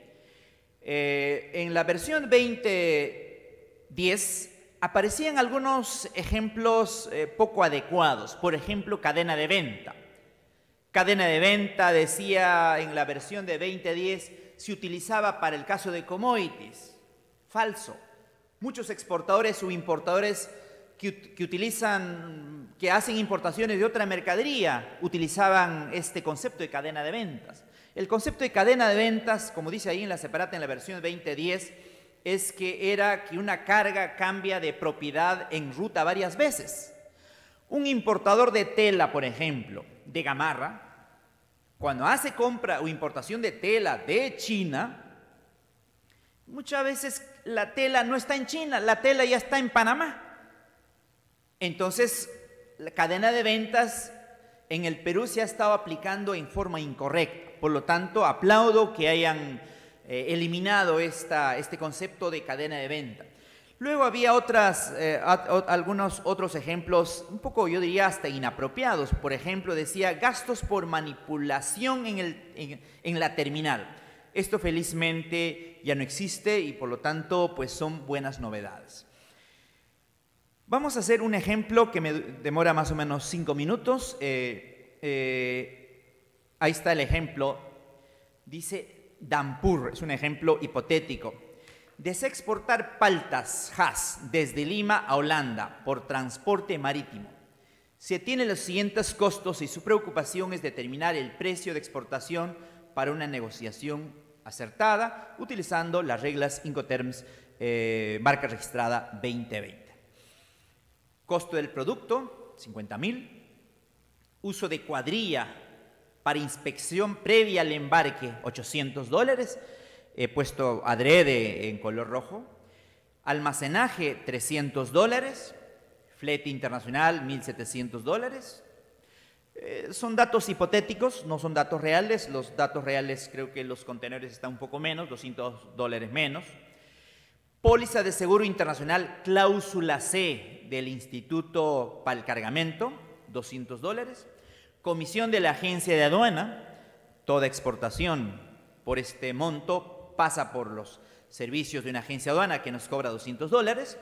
eh, en la versión 2010 aparecían algunos ejemplos eh, poco adecuados, por ejemplo, cadena de venta. Cadena de venta decía en la versión de 2010 se utilizaba para el caso de commodities. Falso. Muchos exportadores o importadores que utilizan, que hacen importaciones de otra mercadería, utilizaban este concepto de cadena de ventas. El concepto de cadena de ventas, como dice ahí en la separata en la versión 2010, es que era que una carga cambia de propiedad en ruta varias veces. Un importador de tela, por ejemplo, de gamarra, cuando hace compra o importación de tela de China, muchas veces la tela no está en China, la tela ya está en Panamá. Entonces, la cadena de ventas en el Perú se ha estado aplicando en forma incorrecta. Por lo tanto, aplaudo que hayan eh, eliminado esta, este concepto de cadena de venta. Luego había otras, eh, algunos otros ejemplos, un poco yo diría hasta inapropiados. Por ejemplo, decía gastos por manipulación en, la terminal. Esto felizmente ya no existe y por lo tanto pues son buenas novedades. Vamos a hacer un ejemplo que me demora más o menos cinco minutos. Eh, Ahí está el ejemplo. Dice Dampur, es un ejemplo hipotético. Desea exportar paltas has desde Lima a Holanda por transporte marítimo. Se tienen los siguientes costos y su preocupación es determinar el precio de exportación para una negociación acertada utilizando las reglas Incoterms eh, marca registrada 2020. Costo del producto, 50 mil. Uso de cuadrilla para inspección previa al embarque, 800 dólares, He puesto adrede en color rojo, almacenaje, 300 dólares, flete internacional, 1.700 dólares. Eh, son datos hipotéticos, no son datos reales, los datos reales creo que los contenedores están un poco menos, 200 dólares menos. Póliza de Seguro Internacional, cláusula C del Instituto para el Cargamento, 200 dólares. Comisión de la Agencia de Aduana, toda exportación por este monto pasa por los servicios de una agencia aduana que nos cobra 200 dólares.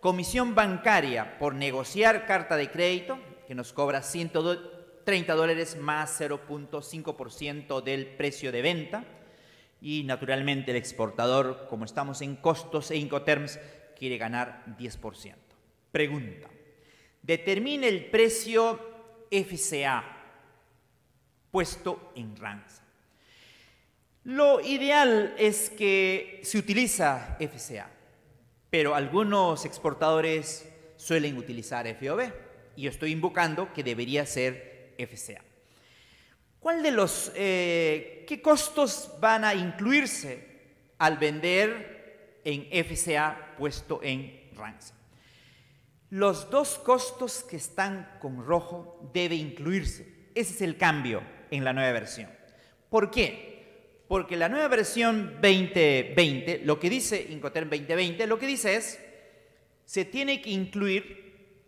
Comisión bancaria por negociar carta de crédito que nos cobra 130 dólares más 0.5% del precio de venta. Y naturalmente el exportador, como estamos en costos e incoterms, quiere ganar 10%. Pregunta. Determine el precio FCA puesto en ranza. Lo ideal es que se utiliza FCA, pero algunos exportadores suelen utilizar FOB y yo estoy invocando que debería ser FCA. ¿Cuál de los, eh, qué costos van a incluirse al vender en FCA puesto en ranza? Los dos costos que están con rojo debe incluirse. Ese es el cambio en la nueva versión. ¿Por qué? Porque la nueva versión 2020, lo que dice Incoterm 2020, lo que dice es, se tiene que incluir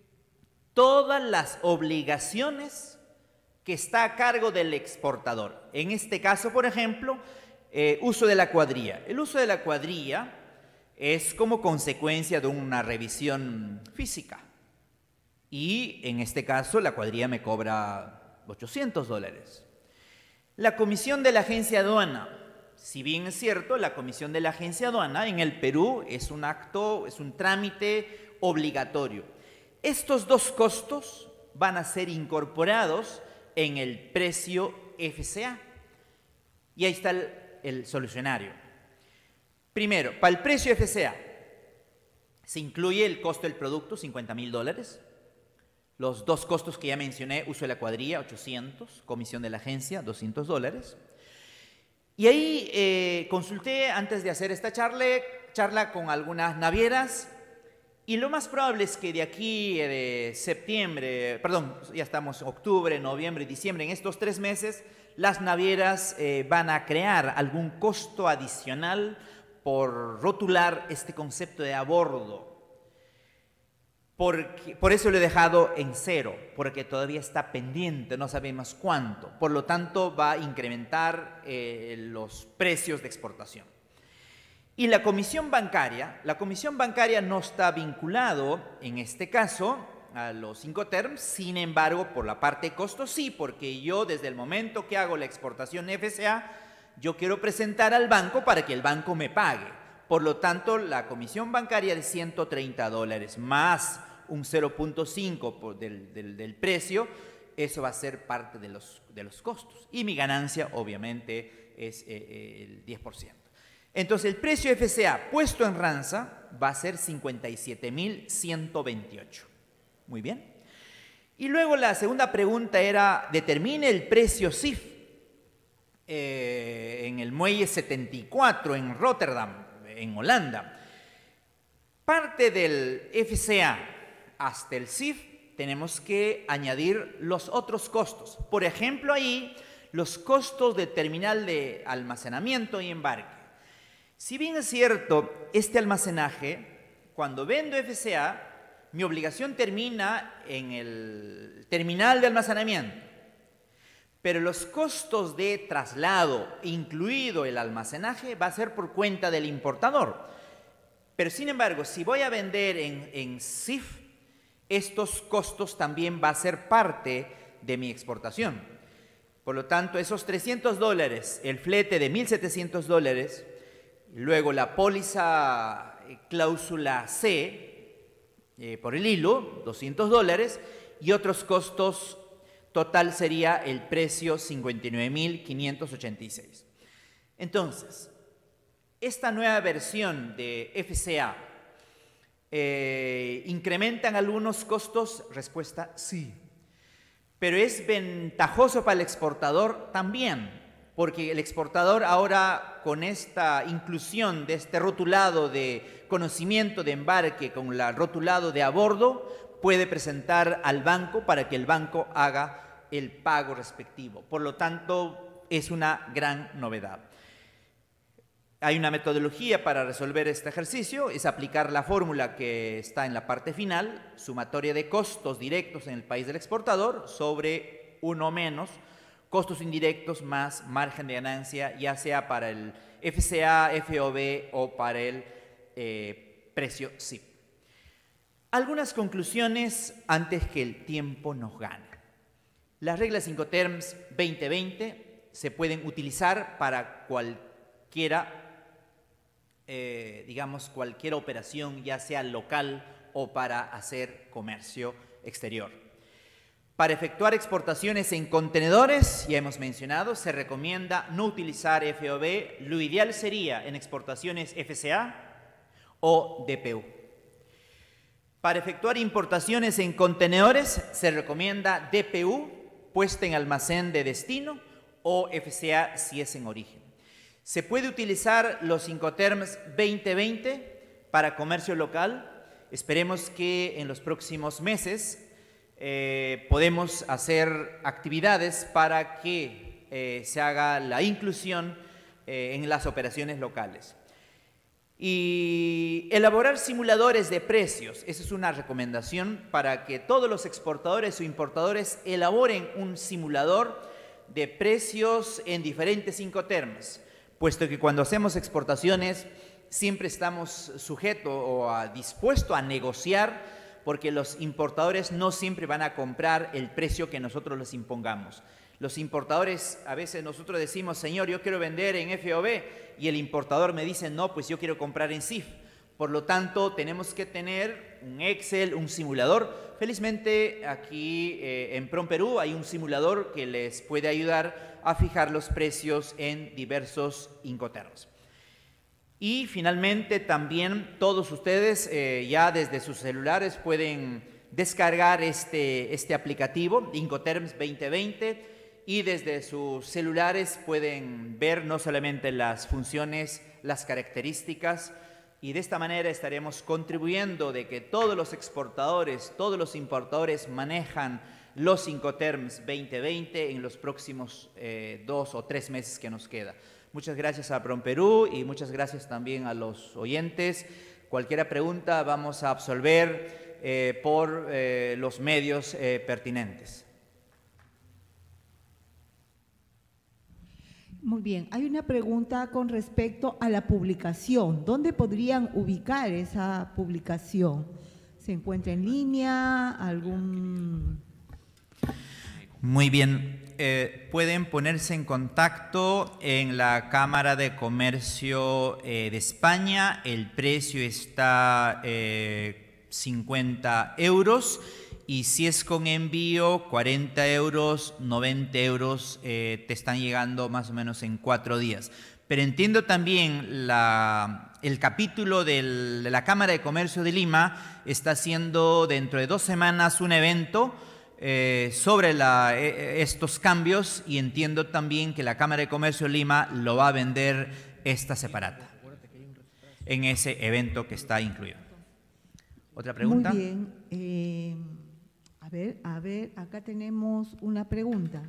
todas las obligaciones que está a cargo del exportador. En este caso, por ejemplo, eh, uso de la cuadrilla. El uso de la cuadrilla es como consecuencia de una revisión física. Y en este caso, la cuadrilla me cobra 800 dólares. La comisión de la agencia aduana. Si bien es cierto, la comisión de la agencia aduana en el Perú es un acto, es un trámite obligatorio. Estos dos costos van a ser incorporados en el precio FCA. Y ahí está el, solucionario. Primero, para el precio FCA se incluye el costo del producto, 50 mil dólares los dos costos que ya mencioné, uso de la cuadrilla, 800, comisión de la agencia, 200 dólares. Y ahí eh, consulté antes de hacer esta charla, charla con algunas navieras y lo más probable es que de aquí eh, de septiembre, perdón, ya estamos octubre, noviembre, y diciembre, en estos tres meses, las navieras eh, van a crear algún costo adicional por rotular este concepto de abordo por eso lo he dejado en cero, porque todavía está pendiente, no sabemos cuánto. Por lo tanto, va a incrementar eh, los precios de exportación. Y la comisión bancaria, la comisión bancaria no está vinculado, en este caso, a los cinco terms, sin embargo, por la parte de costo sí, porque yo desde el momento que hago la exportación FCA, yo quiero presentar al banco para que el banco me pague. Por lo tanto, la comisión bancaria de 130 dólares más un 0.5 del, del, precio, eso va a ser parte de los, de los costos. Y mi ganancia, obviamente, es eh, eh, el 10%. Entonces, el precio FCA puesto en ranza va a ser 57.128. Muy bien. Y luego la segunda pregunta era, determine el precio CIF eh, en el muelle 74 en Rotterdam, en Holanda. Parte del FCA hasta el CIF tenemos que añadir los otros costos. Por ejemplo, ahí los costos de terminal de almacenamiento y embarque. Si bien es cierto, este almacenaje, cuando vendo FCA, mi obligación termina en el terminal de almacenamiento. Pero los costos de traslado, incluido el almacenaje, va a ser por cuenta del importador. Pero sin embargo, si voy a vender en, en CIF, estos costos también va a ser parte de mi exportación. Por lo tanto, esos 300 dólares, el flete de 1.700 dólares, luego la póliza eh, cláusula C eh, por el hilo, 200 dólares, y otros costos total sería el precio 59.586. Entonces, esta nueva versión de FCA eh, ¿Incrementan algunos costos? Respuesta sí. Pero es ventajoso para el exportador también, porque el exportador ahora con esta inclusión de este rotulado de conocimiento de embarque con el rotulado de a bordo, puede presentar al banco para que el banco haga el pago respectivo. Por lo tanto, es una gran novedad. Hay una metodología para resolver este ejercicio, es aplicar la fórmula que está en la parte final, sumatoria de costos directos en el país del exportador sobre uno menos, costos indirectos más margen de ganancia, ya sea para el FCA, FOB o para el eh, precio SIP. Algunas conclusiones antes que el tiempo nos gane. Las reglas Terms 2020 se pueden utilizar para cualquiera eh, digamos, cualquier operación, ya sea local o para hacer comercio exterior. Para efectuar exportaciones en contenedores, ya hemos mencionado, se recomienda no utilizar FOB. Lo ideal sería en exportaciones FCA o DPU. Para efectuar importaciones en contenedores, se recomienda DPU, puesta en almacén de destino, o FCA si es en origen. Se puede utilizar los Incoterms 2020 para comercio local. Esperemos que en los próximos meses eh, podemos hacer actividades para que eh, se haga la inclusión eh, en las operaciones locales. Y elaborar simuladores de precios, esa es una recomendación para que todos los exportadores o importadores elaboren un simulador de precios en diferentes incoterms puesto que cuando hacemos exportaciones siempre estamos sujetos o ah, dispuestos a negociar porque los importadores no siempre van a comprar el precio que nosotros les impongamos. Los importadores, a veces nosotros decimos, Señor, yo quiero vender en FOB, y el importador me dice, no, pues yo quiero comprar en CIF. Por lo tanto, tenemos que tener un Excel, un simulador. Felizmente, aquí eh, en Prom Perú hay un simulador que les puede ayudar a fijar los precios en diversos incoterms. Y finalmente también todos ustedes eh, ya desde sus celulares pueden descargar este, este aplicativo, Incoterms 2020, y desde sus celulares pueden ver no solamente las funciones, las características, y de esta manera estaremos contribuyendo de que todos los exportadores, todos los importadores manejan los cinco terms 2020 en los próximos eh, dos o tres meses que nos queda. Muchas gracias a Promperú y muchas gracias también a los oyentes. Cualquier pregunta vamos a absolver eh, por eh, los medios pertinentes. Muy bien, hay una pregunta con respecto a la publicación. ¿Dónde podrían ubicar esa publicación? ¿Se encuentra en línea? ¿Algún muy bien. Eh, pueden ponerse en contacto en la Cámara de Comercio eh, de España. El precio está eh, 50 euros y si es con envío, 40 euros, 90 euros, eh, te están llegando más o menos en cuatro días. Pero entiendo también la, el capítulo de la Cámara de Comercio de Lima está haciendo dentro de dos semanas un evento eh, sobre la, eh, eh, estos cambios y entiendo también que la Cámara de Comercio Lima lo va a vender esta separata en ese evento que está incluido. ¿Otra pregunta? Muy bien. a ver, a ver, acá tenemos una pregunta.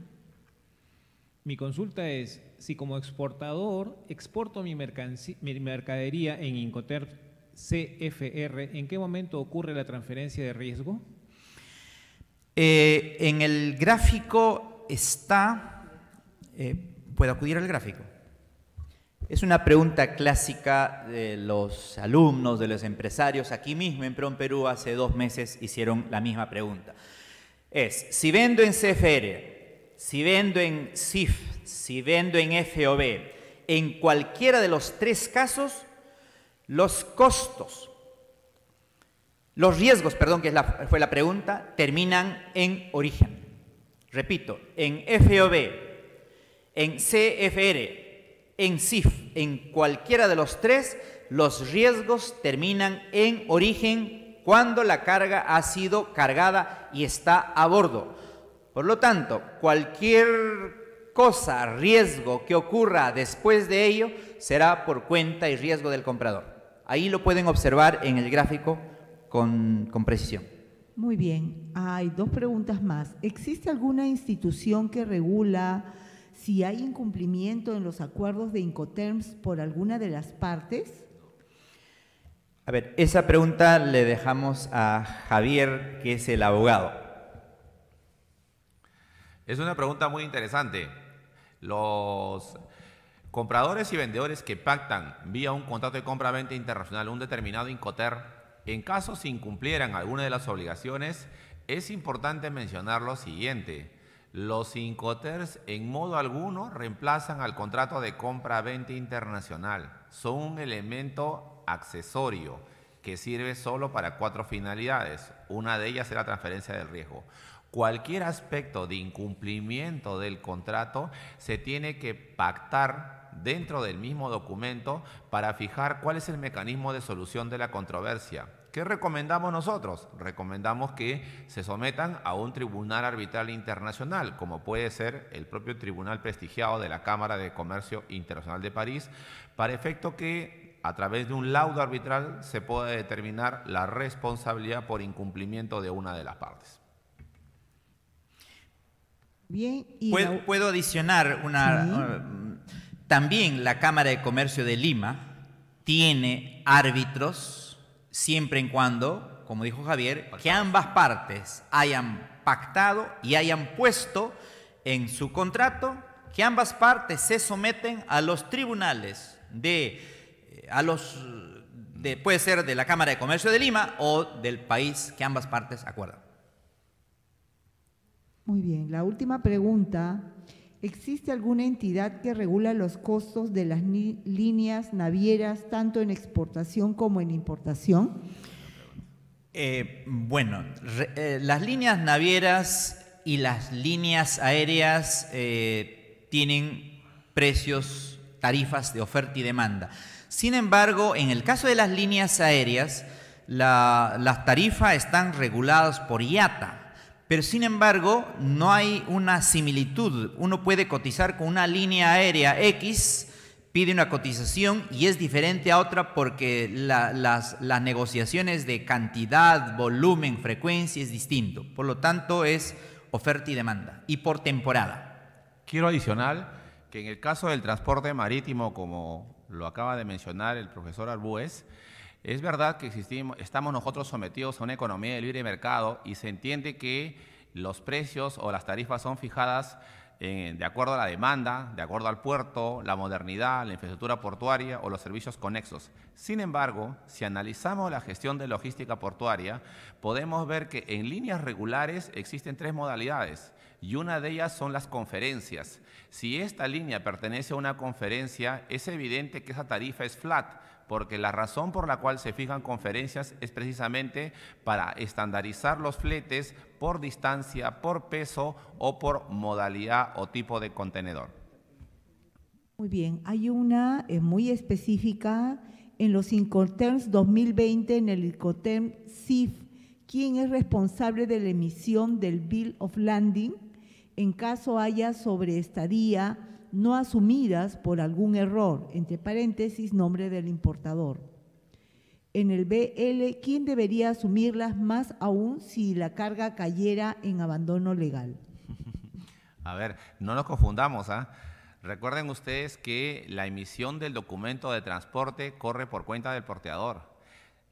Mi consulta es si como exportador exporto mi, mi mercadería en incoter CFR, ¿en qué momento ocurre la transferencia de riesgo? Eh, en el gráfico está, eh, puedo acudir al gráfico. Es una pregunta clásica de los alumnos, de los empresarios. Aquí mismo en PROMPERÚ Perú hace dos meses hicieron la misma pregunta. Es, si vendo en CFR, si vendo en CIF, si vendo en FOB, en cualquiera de los tres casos, los costos los riesgos, perdón, que fue la pregunta, terminan en origen. Repito, en FOB, en CFR, en CIF, en cualquiera de los tres, los riesgos terminan en origen cuando la carga ha sido cargada y está a bordo. Por lo tanto, cualquier cosa, riesgo que ocurra después de ello, será por cuenta y riesgo del comprador. Ahí lo pueden observar en el gráfico con, precisión. Muy bien, hay dos preguntas más. ¿Existe alguna institución que regula si hay incumplimiento en los acuerdos de Incoterms por alguna de las partes? A ver, esa pregunta le dejamos a Javier, que es el abogado. Es una pregunta muy interesante. Los compradores y vendedores que pactan vía un contrato de compra-venta internacional un determinado Incoterm en caso se incumplieran alguna de las obligaciones, es importante mencionar lo siguiente. Los Incoters en modo alguno reemplazan al contrato de compra-venta internacional. Son un elemento accesorio que sirve solo para cuatro finalidades. Una de ellas es la transferencia del riesgo. Cualquier aspecto de incumplimiento del contrato se tiene que pactar dentro del mismo documento para fijar cuál es el mecanismo de solución de la controversia. ¿Qué recomendamos nosotros? Recomendamos que se sometan a un tribunal arbitral internacional, como puede ser el propio tribunal prestigiado de la Cámara de Comercio Internacional de París, para efecto que a través de un laudo arbitral se pueda determinar la responsabilidad por incumplimiento de una de las partes. Bien, ¿Puedo, adicionar una uh, también la Cámara de Comercio de Lima tiene árbitros siempre en cuando, como dijo Javier, que ambas partes hayan pactado y hayan puesto en su contrato que ambas partes se someten a los tribunales de eh, a los de, puede ser de la Cámara de Comercio de Lima o del país que ambas partes acuerdan. Muy bien, la última pregunta ¿Existe alguna entidad que regula los costos de las líneas navieras, tanto en exportación como en importación? Eh, bueno, eh, las líneas navieras y las líneas aéreas eh, tienen precios, tarifas de oferta y demanda. Sin embargo, en el caso de las líneas aéreas, las tarifas están reguladas por IATA, pero sin embargo, no hay una similitud. Uno puede cotizar con una línea aérea X, pide una cotización y es diferente a otra porque las, negociaciones de cantidad, volumen, frecuencia es distinto. Por lo tanto, es oferta y demanda y por temporada. Quiero adicional que en el caso del transporte marítimo, como lo acaba de mencionar el profesor Arbúez, es verdad que existimos, estamos nosotros sometidos a una economía de libre mercado y se entiende que los precios o las tarifas son fijadas eh, de acuerdo a la demanda, de acuerdo al puerto, la modernidad, la infraestructura portuaria o los servicios conexos. Sin embargo, si analizamos la gestión de logística portuaria, podemos ver que en líneas regulares existen tres modalidades y una de ellas son las conferencias. Si esta línea pertenece a una conferencia, es evidente que esa tarifa es flat porque la razón por la cual se fijan conferencias es precisamente para estandarizar los fletes por distancia, por peso o por modalidad o tipo de contenedor. Muy bien, hay una eh, muy específica en los Incoterms 2020, en el Incoterm CIF, quién es responsable de la emisión del Bill of Landing en caso haya sobreestadía no asumidas por algún error, entre paréntesis, nombre del importador. En el BL, ¿quién debería asumirlas más aún si la carga cayera en abandono legal? A ver, no nos confundamos, ¿ah? Recuerden ustedes que la emisión del documento de transporte corre por cuenta del porteador.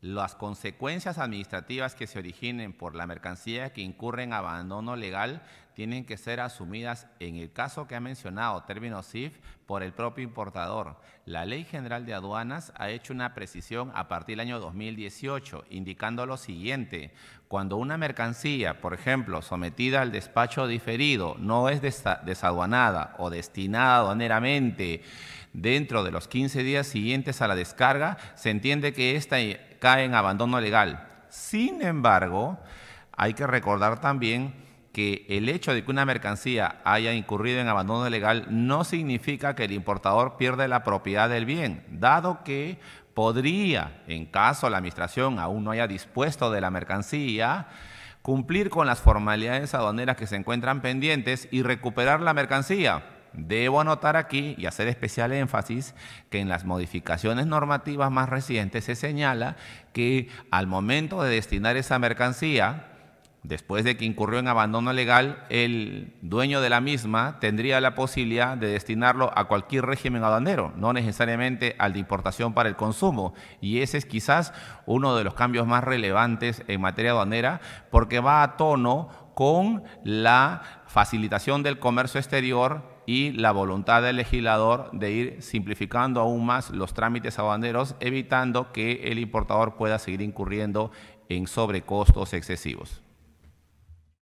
Las consecuencias administrativas que se originen por la mercancía que incurre en abandono legal tienen que ser asumidas en el caso que ha mencionado, término CIF, por el propio importador. La Ley General de Aduanas ha hecho una precisión a partir del año 2018, indicando lo siguiente, cuando una mercancía, por ejemplo, sometida al despacho diferido, no es desaduanada o destinada aduaneramente dentro de los 15 días siguientes a la descarga, se entiende que ésta cae en abandono legal. Sin embargo, hay que recordar también que el hecho de que una mercancía haya incurrido en abandono legal no significa que el importador pierde la propiedad del bien, dado que podría, en caso la administración aún no haya dispuesto de la mercancía, cumplir con las formalidades aduaneras que se encuentran pendientes y recuperar la mercancía. Debo anotar aquí y hacer especial énfasis que en las modificaciones normativas más recientes se señala que al momento de destinar esa mercancía, después de que incurrió en abandono legal, el dueño de la misma tendría la posibilidad de destinarlo a cualquier régimen aduanero, no necesariamente al de importación para el consumo. Y ese es quizás uno de los cambios más relevantes en materia aduanera porque va a tono con la facilitación del comercio exterior y la voluntad del legislador de ir simplificando aún más los trámites aduaneros, evitando que el importador pueda seguir incurriendo en sobrecostos excesivos.